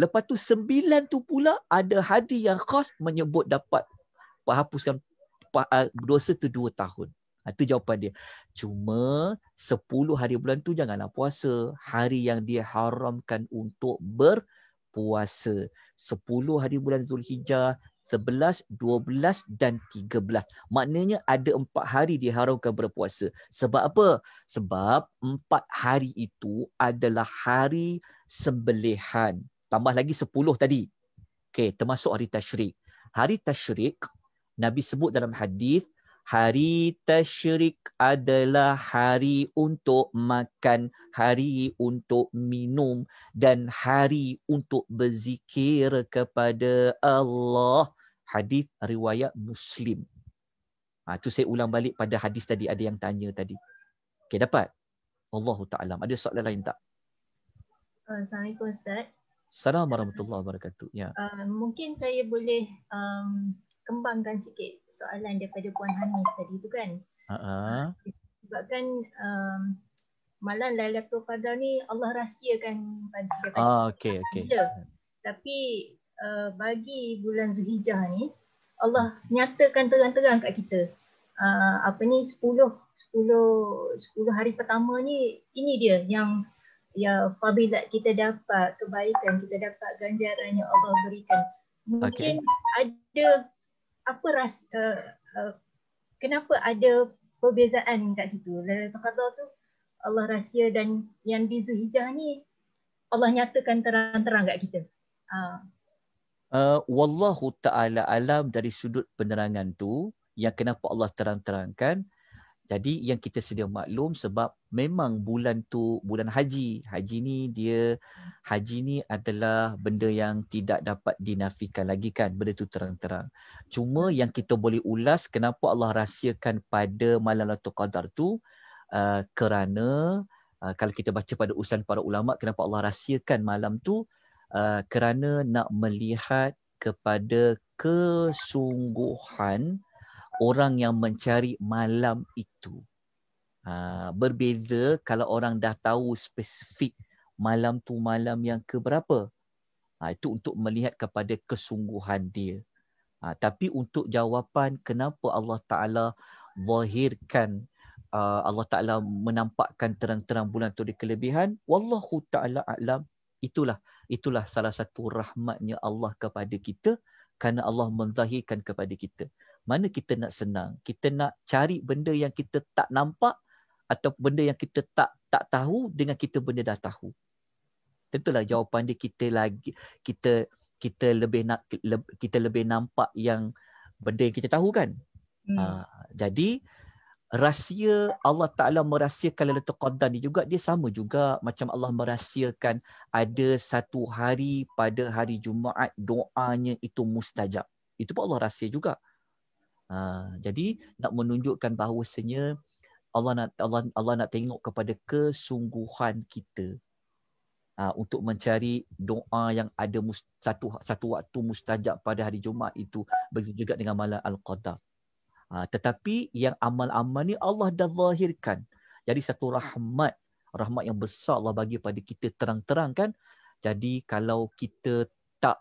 Lepas tu sembilan tu pula ada hadis yang khas menyebut dapat hapuskan uh, ah, dosa tu 2 tahun. Itu ah, jawapan dia. Cuma sepuluh hari bulan tu janganlah puasa. Hari yang dia haramkan untuk berpuasa. Sepuluh hari bulan sebelas, dua belas dan tiga belas. Maknanya ada empat hari dia haramkan berpuasa. Sebab apa? Sebab empat hari itu adalah hari sembelihan. Tambah lagi sepuluh tadi. Okay, termasuk hari tashrik. Hari tashrik Nabi sebut dalam hadis hari tasyrik adalah hari untuk makan, hari untuk minum dan hari untuk berzikir kepada Allah. Hadis riwayat Muslim. Ha, tu saya ulang balik pada hadis tadi ada yang tanya tadi. Okey dapat. Allahu ta'ala. Ada soalan lain tak? Ah, Assalamualaikum Ustaz. Assalamualaikum warahmatullahi wabarakatuh. Ya. Uh, mungkin saya boleh um, kembangkan sikit soalan daripada Puan Hanis tadi tu kan. Uh-huh. Sebab kan um, malam Lailatul Qadar ni Allah rahsiakan pada kita. Ah, okay, okay. Tapi uh, bagi bulan Zulhijjah ni Allah nyatakan terang-terang kat kita. Uh, apa ni 10 10 10 hari pertama ni ini dia yang ya fadilat kita dapat kebaikan kita dapat ganjaran yang Allah berikan mungkin okay. ada apa ras, uh, uh, kenapa ada perbezaan kat situ. Lailatul Qadar tu Allah rahsia dan yang di Zulhijjah ni Allah nyatakan terang-terang kat kita. Uh. Uh, wallahu ta'ala alam dari sudut penerangan tu yang kenapa Allah terang-terangkan jadi yang kita sedia maklum sebab memang bulan tu bulan haji. Haji ni dia haji ni adalah benda yang tidak dapat dinafikan lagi kan benda tu terang-terang. Cuma yang kita boleh ulas kenapa Allah rahsiakan pada malam Lailatul Qadar tu uh, kerana uh, kalau kita baca pada usan para ulama kenapa Allah rahsiakan malam tu uh, kerana nak melihat kepada kesungguhan orang yang mencari malam itu. Ha, berbeza kalau orang dah tahu spesifik malam tu malam yang keberapa. Ha, itu untuk melihat kepada kesungguhan dia. Ha, tapi untuk jawapan kenapa Allah Ta'ala zahirkan uh, Allah Ta'ala menampakkan terang-terang bulan itu di kelebihan. Wallahu Ta'ala alam. Itulah itulah salah satu rahmatnya Allah kepada kita. Kerana Allah menzahirkan kepada kita mana kita nak senang kita nak cari benda yang kita tak nampak atau benda yang kita tak tak tahu dengan kita benda dah tahu tentulah jawapan dia kita lagi kita kita lebih nak kita lebih nampak yang benda yang kita tahu kan hmm. ha, jadi rahsia Allah Taala merahsiakan Lailatul Qadar ni juga dia sama juga macam Allah merahsiakan ada satu hari pada hari Jumaat doanya itu mustajab itu pun Allah rahsia juga hmm. Ha, jadi nak menunjukkan bahawasanya Allah nak Allah, Allah nak tengok kepada kesungguhan kita ha, untuk mencari doa yang ada must, satu satu waktu mustajab pada hari Jumaat itu begitu juga dengan malam al-qadar. Ha, tetapi yang amal-amal ni Allah dah zahirkan. Jadi satu rahmat rahmat yang besar Allah bagi pada kita terang-terang kan. Jadi kalau kita tak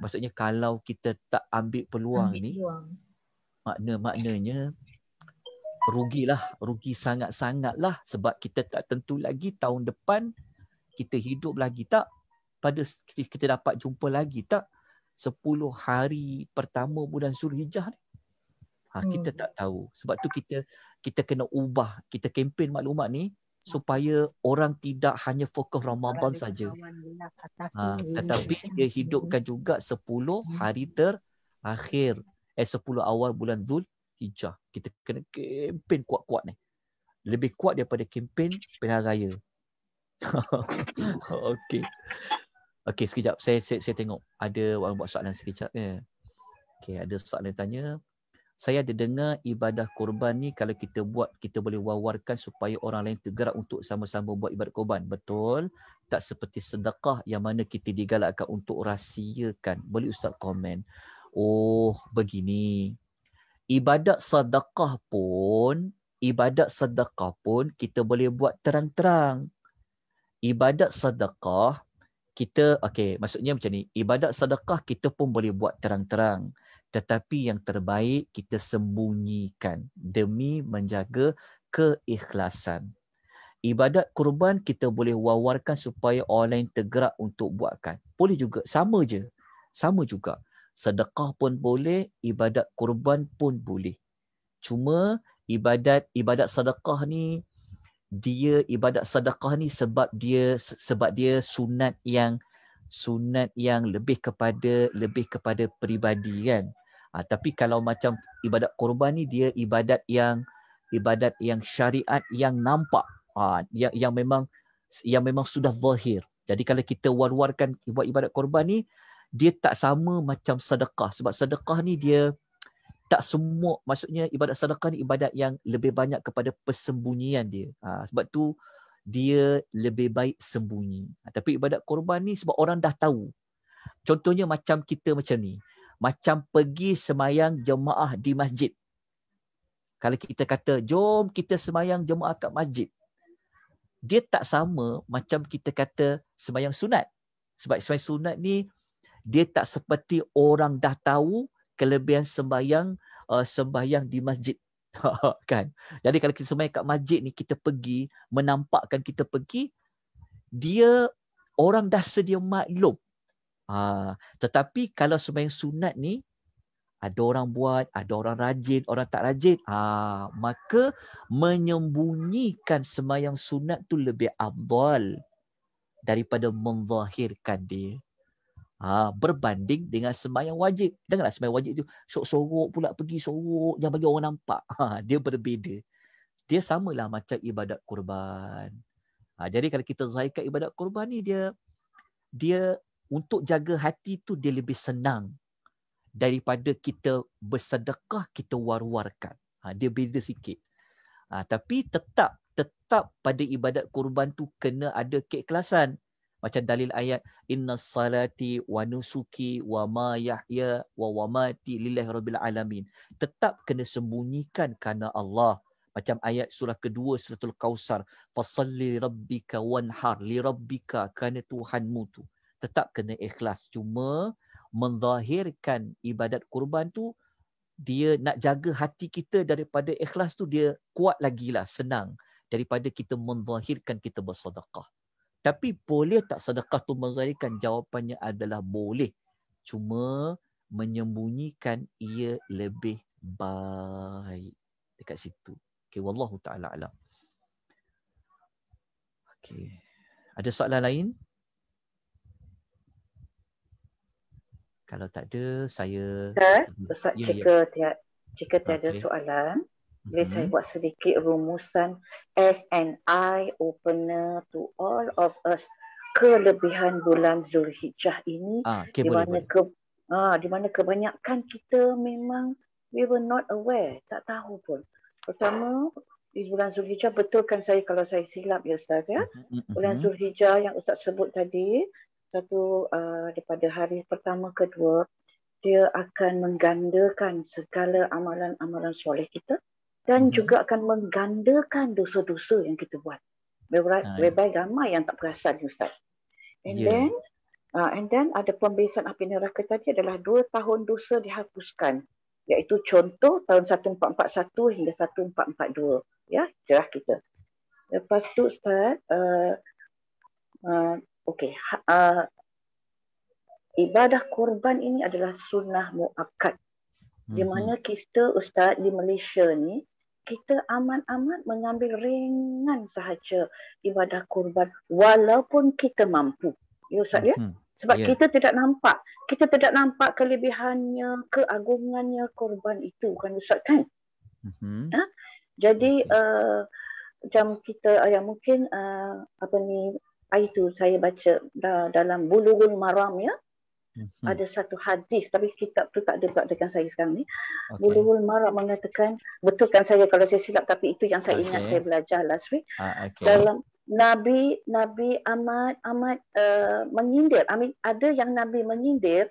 maksudnya kalau kita tak ambil peluang. ni makna-maknanya rugilah, rugi sangat-sangatlah sebab kita tak tentu lagi tahun depan kita hidup lagi tak pada kita dapat jumpa lagi tak 10 hari pertama bulan Zulhijjah ni. Ha, hmm. kita hmm. tak tahu. Sebab tu kita kita kena ubah, kita kempen maklumat ni supaya orang tidak hanya fokus Ramadan saja. Lah, ha, tetapi dia hidupkan juga 10 hmm. hari terakhir eh, 10 awal bulan Dhul Hijjah. Kita kena kempen kuat-kuat ni. Lebih kuat daripada kempen Pilihan Raya. okay. Okay, sekejap. Saya, saya, saya tengok. Ada orang buat soalan sekejap. Eh. Okay, ada soalan yang tanya. Saya ada dengar ibadah korban ni kalau kita buat, kita boleh wawarkan supaya orang lain tergerak untuk sama-sama buat ibadah korban. Betul. Tak seperti sedekah yang mana kita digalakkan untuk rahsiakan. Boleh Ustaz komen oh begini ibadat sedekah pun ibadat sedekah pun kita boleh buat terang-terang ibadat sedekah kita okey maksudnya macam ni ibadat sedekah kita pun boleh buat terang-terang tetapi yang terbaik kita sembunyikan demi menjaga keikhlasan ibadat kurban kita boleh wawarkan supaya orang lain tergerak untuk buatkan boleh juga sama je sama juga sedekah pun boleh, ibadat kurban pun boleh. Cuma ibadat ibadat sedekah ni dia ibadat sedekah ni sebab dia sebab dia sunat yang sunat yang lebih kepada lebih kepada peribadi kan. Ha, tapi kalau macam ibadat kurban ni dia ibadat yang ibadat yang syariat yang nampak ha, yang yang memang yang memang sudah zahir. Jadi kalau kita war-warkan buat ibadat kurban ni dia tak sama macam sedekah sebab sedekah ni dia tak semua maksudnya ibadat sedekah ni ibadat yang lebih banyak kepada persembunyian dia ha, sebab tu dia lebih baik sembunyi ha, tapi ibadat korban ni sebab orang dah tahu contohnya macam kita macam ni macam pergi semayang jemaah di masjid kalau kita kata jom kita semayang jemaah kat masjid dia tak sama macam kita kata semayang sunat sebab semayang sunat ni dia tak seperti orang dah tahu kelebihan sembahyang uh, sembahyang di masjid kan jadi kalau kita sembahyang kat masjid ni kita pergi menampakkan kita pergi dia orang dah sedia maklum uh, tetapi kalau sembahyang sunat ni ada orang buat ada orang rajin orang tak rajin uh, maka menyembunyikan sembahyang sunat tu lebih abdal daripada menzahirkan dia Ha, berbanding dengan sembahyang wajib. Janganlah sembahyang wajib tu sorok-sorok pula pergi sorok yang bagi orang nampak. Ha, dia berbeza. Dia samalah macam ibadat kurban. Ha, jadi kalau kita zaikat ibadat kurban ni dia dia untuk jaga hati tu dia lebih senang daripada kita bersedekah kita war-warkan. Ha, dia beza sikit. Ha, tapi tetap tetap pada ibadat kurban tu kena ada keikhlasan macam dalil ayat inna salati wa nusuki wa ma yahya wa wa mati lillahi rabbil alamin tetap kena sembunyikan kerana Allah macam ayat surah kedua suratul kausar fasalli rabbika wanhar li rabbika kerana tuhanmu tu tetap kena ikhlas cuma menzahirkan ibadat kurban tu dia nak jaga hati kita daripada ikhlas tu dia kuat lagi lah senang daripada kita menzahirkan kita bersedekah. Tapi boleh tak sedekah tu menzalikan? Jawapannya adalah boleh. Cuma menyembunyikan ia lebih baik. Dekat situ. Okay, Wallahu ta'ala alam. Okay. Ada soalan lain? Kalau tak ada, saya... Ustaz, ya, ya. Ustaz, ya, jika, ya. jika tiada okay. soalan, Mm-hmm. Saya mhm. buat sedikit rumusan as an eye opener to all of us kelebihan bulan Zulhijjah ini ah, okay, di boleh, mana boleh. ke ah, di mana kebanyakan kita memang we were not aware tak tahu pun. Pertama di bulan Zulhijjah betul kan saya kalau saya silap ya ustaz ya. Mhm, mhm, bulan mm-hmm. Zulhijjah yang ustaz sebut tadi satu uh, daripada hari pertama kedua dia akan menggandakan segala amalan-amalan soleh kita dan hmm. juga akan menggandakan dosa-dosa yang kita buat. Whereby ha. ramai yang tak perasan Ustaz. And yeah. then uh, and then ada pembesan api neraka tadi adalah dua tahun dosa dihapuskan iaitu contoh tahun 1441 hingga 1442 ya cerah kita. Lepas tu Ustaz uh, ah, uh, okay. uh, ha, ibadah korban ini adalah sunnah muakkad di mhm. mana kita ustaz di Malaysia ni kita amat-amat mengambil ringan sahaja ibadah kurban walaupun kita mampu ya ustaz ya mhm. sebab yeah. kita tidak nampak kita tidak nampak kelebihannya keagungannya kurban itu kan ustaz kan mm-hmm. ha? jadi uh, eh, jam kita eh, yang mungkin uh, apa ni itu saya baca dalam bulughul maram ya hmm Ada satu hadis tapi kitab tu tak ada dekat dengan saya sekarang ni. Okay. Bulul Marak mengatakan, betulkan saya kalau saya silap tapi itu yang saya okay. ingat saya belajar last week. Uh, ah, okay. Dalam Nabi Nabi amat amat uh, eh, menyindir. I mean, ada yang Nabi menyindir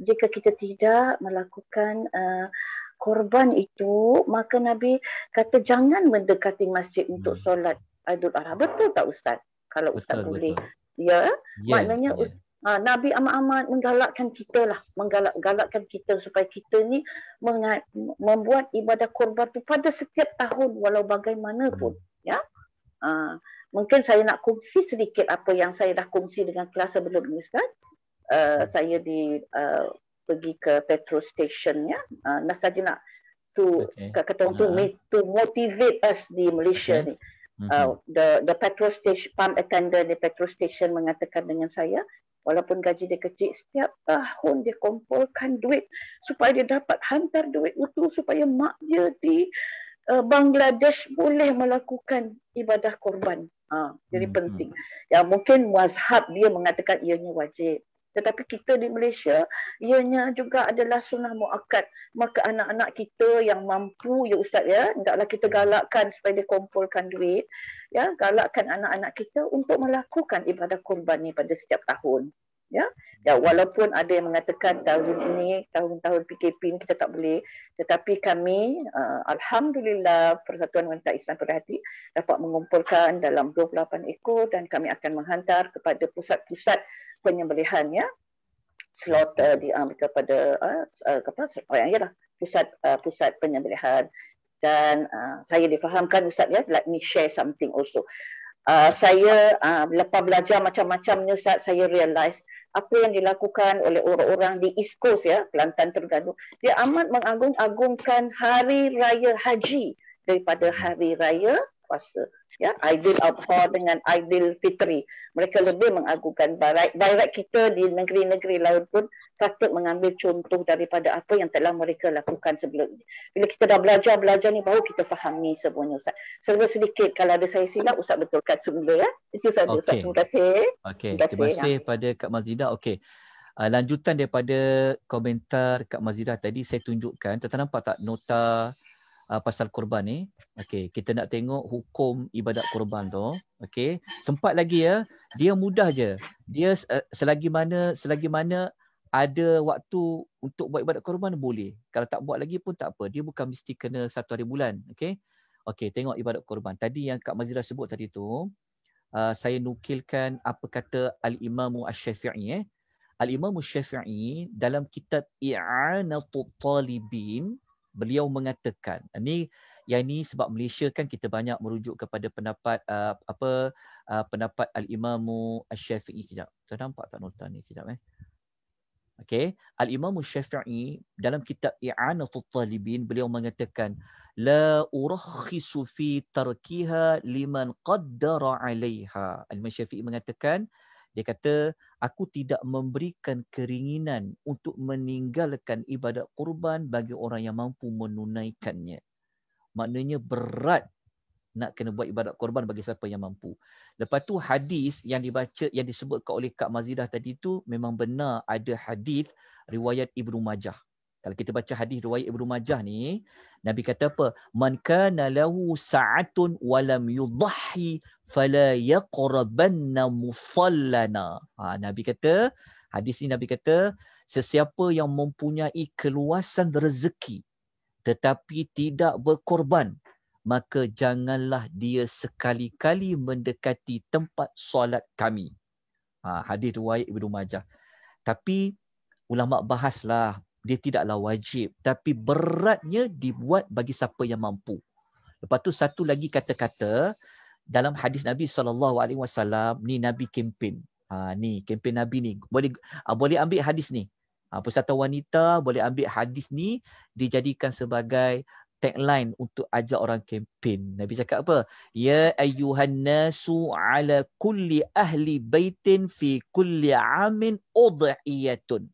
jika kita tidak melakukan uh, korban itu, maka Nabi kata jangan mendekati masjid hmm. untuk solat Idul Adha. Betul tak ustaz? Kalau ustaz betul, boleh. Betul. Ya. Yeah, Maknanya yeah. Ah, Nabi amat-amat menggalakkan kita lah, menggalak-galakkan kita supaya kita ni membuat ibadah korban tu pada setiap tahun walau bagaimanapun. Ya? Ah, mungkin saya nak kongsi sedikit apa yang saya dah kongsi dengan kelas sebelum ah, ni. Kan? saya di pergi ke petrol stationnya. ya. nak saja nak to okay. kata orang uh. tu to motivate us di Malaysia okay. ni. Uh, the the petrol station pump attendant di petrol station mengatakan dengan saya Walaupun gaji dia kecil, setiap tahun dia kumpulkan duit supaya dia dapat hantar duit itu supaya mak dia di eh, Bangladesh boleh melakukan ibadah korban. Ha, jadi hmm, penting. Hmm. Yang mungkin mazhab dia mengatakan ianya wajib tetapi kita di Malaysia ianya juga adalah sunnah muakkad maka anak-anak kita yang mampu ya ustaz ya hendaklah kita galakkan supaya dia kumpulkan duit ya galakkan anak-anak kita untuk melakukan ibadah kurban ini pada setiap tahun ya ya walaupun ada yang mengatakan tahun ini tahun-tahun PKP ini kita tak boleh tetapi kami uh, alhamdulillah Persatuan Wanita Islam Perhati dapat mengumpulkan dalam 28 ekor dan kami akan menghantar kepada pusat-pusat penyembelihannya slaughter diambil kepada uh, uh, apa oh, uh, uh, yang pusat pusat penyembelihan dan uh, saya difahamkan ustaz ya let me share something also uh, saya uh, lepas belajar macam-macam ni ustaz saya realise apa yang dilakukan oleh orang-orang di East Coast ya Kelantan Terengganu dia amat mengagung-agungkan hari raya haji daripada hari raya puasa. Ya, Aidil Adha dengan Aidil Fitri. Mereka lebih mengagungkan barat. Barat kita di negeri-negeri laut pun patut mengambil contoh daripada apa yang telah mereka lakukan sebelum ini. Bila kita dah belajar-belajar ni baru kita fahami semuanya Ustaz. Serba sedikit kalau ada saya silap Ustaz betulkan semula ya. Itu saja okay. Ustaz. Terima kasih. Okay. Terima kasih, Terima kasih ya. pada Kak Mazida. Okey. Uh, lanjutan daripada komentar Kak Mazira tadi saya tunjukkan. Tentang nampak tak nota uh, pasal korban ni. Okey, kita nak tengok hukum ibadat korban tu. Okey, sempat lagi ya. Dia mudah je. Dia uh, selagi mana selagi mana ada waktu untuk buat ibadat korban boleh. Kalau tak buat lagi pun tak apa. Dia bukan mesti kena satu hari bulan. Okey. Okey, tengok ibadat korban. Tadi yang Kak Mazira sebut tadi tu, uh, saya nukilkan apa kata Al-Imam Asy-Syafi'i eh. Al-Imam Asy-Syafi'i dalam kitab I'anatut Talibin, beliau mengatakan ini ah, yang ini sebab Malaysia kan kita banyak merujuk kepada pendapat uh, apa uh, pendapat al-Imam Asy-Syafi'i tidak? Saya nampak tak nota ni kejap eh. Okey, al-Imam Asy-Syafi'i dalam kitab I'anatut Talibin beliau mengatakan la urakhisu fi tarkiha liman qaddara 'alayha. Al-Imam Syafi'i mengatakan uh, dia kata aku tidak memberikan keringinan untuk meninggalkan ibadat kurban bagi orang yang mampu menunaikannya maknanya berat nak kena buat ibadat korban bagi siapa yang mampu. Lepas tu hadis yang dibaca yang disebut oleh Kak Mazidah tadi tu memang benar ada hadis riwayat Ibnu Majah. Kalau kita baca hadis riwayat Ibnu Majah ni, Nabi kata apa? Man kana lahu sa'atun wa lam yudhhi fala yaqrabanna musallana. Ha, Nabi kata, hadis ni Nabi kata, sesiapa yang mempunyai keluasan rezeki tetapi tidak berkorban, maka janganlah dia sekali-kali mendekati tempat solat kami. Ha, hadis riwayat Ibnu Majah. Tapi ulama bahaslah dia tidaklah wajib tapi beratnya dibuat bagi siapa yang mampu lepas tu satu lagi kata-kata dalam hadis Nabi sallallahu alaihi wasallam ni Nabi kempen ha ni kempen Nabi ni boleh ha, boleh ambil hadis ni ha pusat wanita boleh ambil hadis ni dijadikan sebagai tagline untuk ajak orang kempen. Nabi cakap apa? Ya ayyuhan nasu ala kulli ahli baitin fi kulli amin udhiyatun.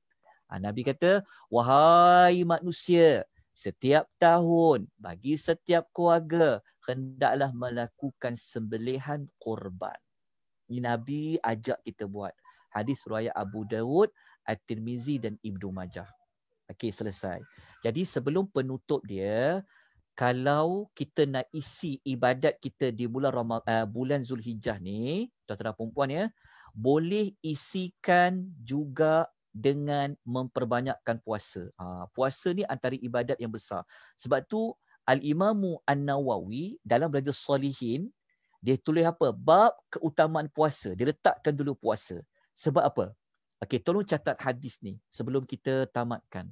Ha, Nabi kata, wahai manusia, setiap tahun bagi setiap keluarga hendaklah melakukan sembelihan korban. Ini Nabi ajak kita buat. Hadis riwayat Abu Dawud, At-Tirmizi dan Ibnu Majah. Okey, selesai. Jadi sebelum penutup dia, kalau kita nak isi ibadat kita di bulan Ramad, uh, eh, bulan Zulhijjah ni, tuan-tuan dan ya, boleh isikan juga dengan memperbanyakkan puasa. Ha, puasa ni antara ibadat yang besar. Sebab tu Al-Imamu An-Nawawi dalam belajar Salihin, dia tulis apa? Bab keutamaan puasa. Dia letakkan dulu puasa. Sebab apa? Okey, tolong catat hadis ni sebelum kita tamatkan.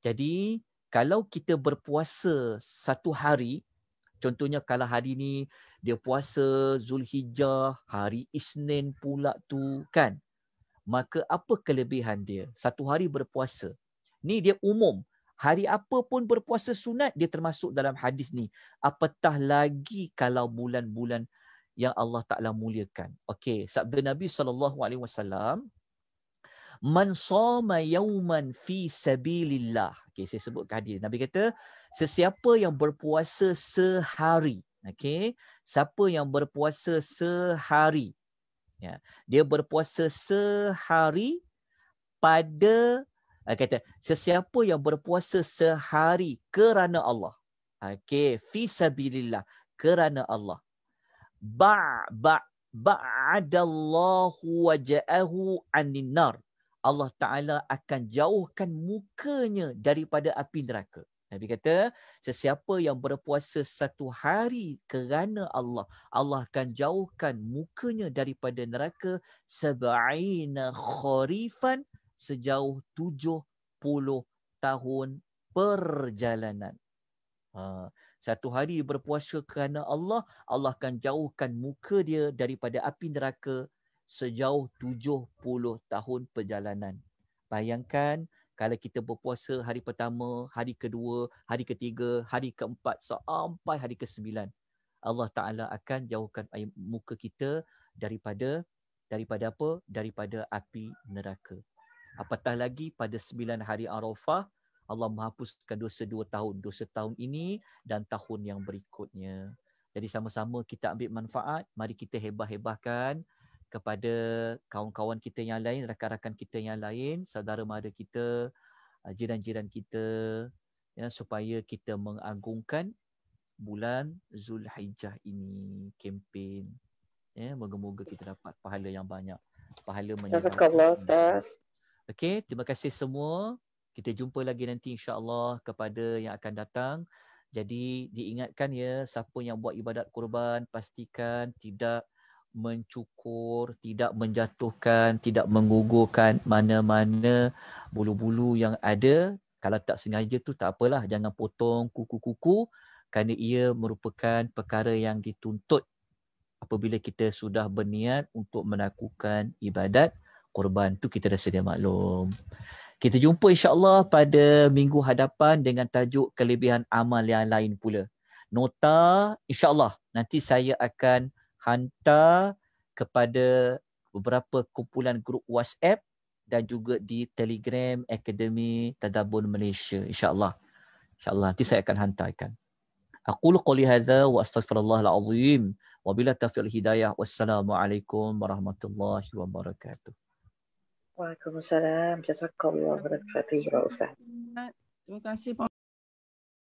Jadi, kalau kita berpuasa satu hari, contohnya kalau hari ni dia puasa Zulhijjah, hari Isnin pula tu, kan? maka apa kelebihan dia satu hari berpuasa ni dia umum hari apa pun berpuasa sunat dia termasuk dalam hadis ni apatah lagi kalau bulan-bulan yang Allah Taala muliakan okey sabda nabi sallallahu alaihi wasallam man sama yauman fi sabilillah okey saya sebut hadis nabi kata sesiapa yang berpuasa sehari okey siapa yang berpuasa sehari ya dia berpuasa sehari pada eh, kata sesiapa yang berpuasa sehari kerana Allah okey fi sabilillah kerana Allah ba ba ba'adallahu waja'ahu anin nar Allah taala akan jauhkan mukanya daripada api neraka Nabi kata, sesiapa yang berpuasa satu hari kerana Allah, Allah akan jauhkan mukanya daripada neraka seba'ina khurifan sejauh tujuh puluh tahun perjalanan. Ha. Satu hari berpuasa kerana Allah, Allah akan jauhkan muka dia daripada api neraka sejauh tujuh puluh tahun perjalanan. Bayangkan, kalau kita berpuasa hari pertama, hari kedua, hari ketiga, hari keempat sampai hari ke sembilan, Allah Taala akan jauhkan muka kita daripada daripada apa? daripada api neraka. Apatah lagi pada sembilan hari Arafah, Allah menghapuskan dosa dua tahun. Dosa tahun ini dan tahun yang berikutnya. Jadi sama-sama kita ambil manfaat. Mari kita hebah-hebahkan kepada kawan-kawan kita yang lain, rakan-rakan kita yang lain, saudara mara kita, uh, jiran-jiran kita ya, supaya kita mengagungkan bulan Zulhijjah ini kempen. Ya, moga-moga kita dapat pahala yang banyak. Pahala menyertai. Ustaz. Okey, terima kasih semua. Kita jumpa lagi nanti insya-Allah kepada yang akan datang. Jadi diingatkan ya siapa yang buat ibadat kurban pastikan tidak mencukur, tidak menjatuhkan, tidak menggugurkan mana-mana bulu-bulu yang ada. Kalau tak sengaja tu tak apalah, jangan potong kuku-kuku kerana ia merupakan perkara yang dituntut apabila kita sudah berniat untuk melakukan ibadat korban tu kita dah sedia maklum. Kita jumpa insya-Allah pada minggu hadapan dengan tajuk kelebihan amal yang lain pula. Nota insya-Allah nanti saya akan hantar kepada beberapa kumpulan grup WhatsApp dan juga di Telegram Akademi Tadabbur Malaysia insya-Allah. Insya-Allah nanti saya akan hantarkan. Aku qouli hadza wa astaghfirullahal azim wa bila tawfiq hidayah wassalamualaikum warahmatullahi wabarakatuh. Waalaikumsalam. Jazakallahu khairan kathira Ustaz. Terima kasih.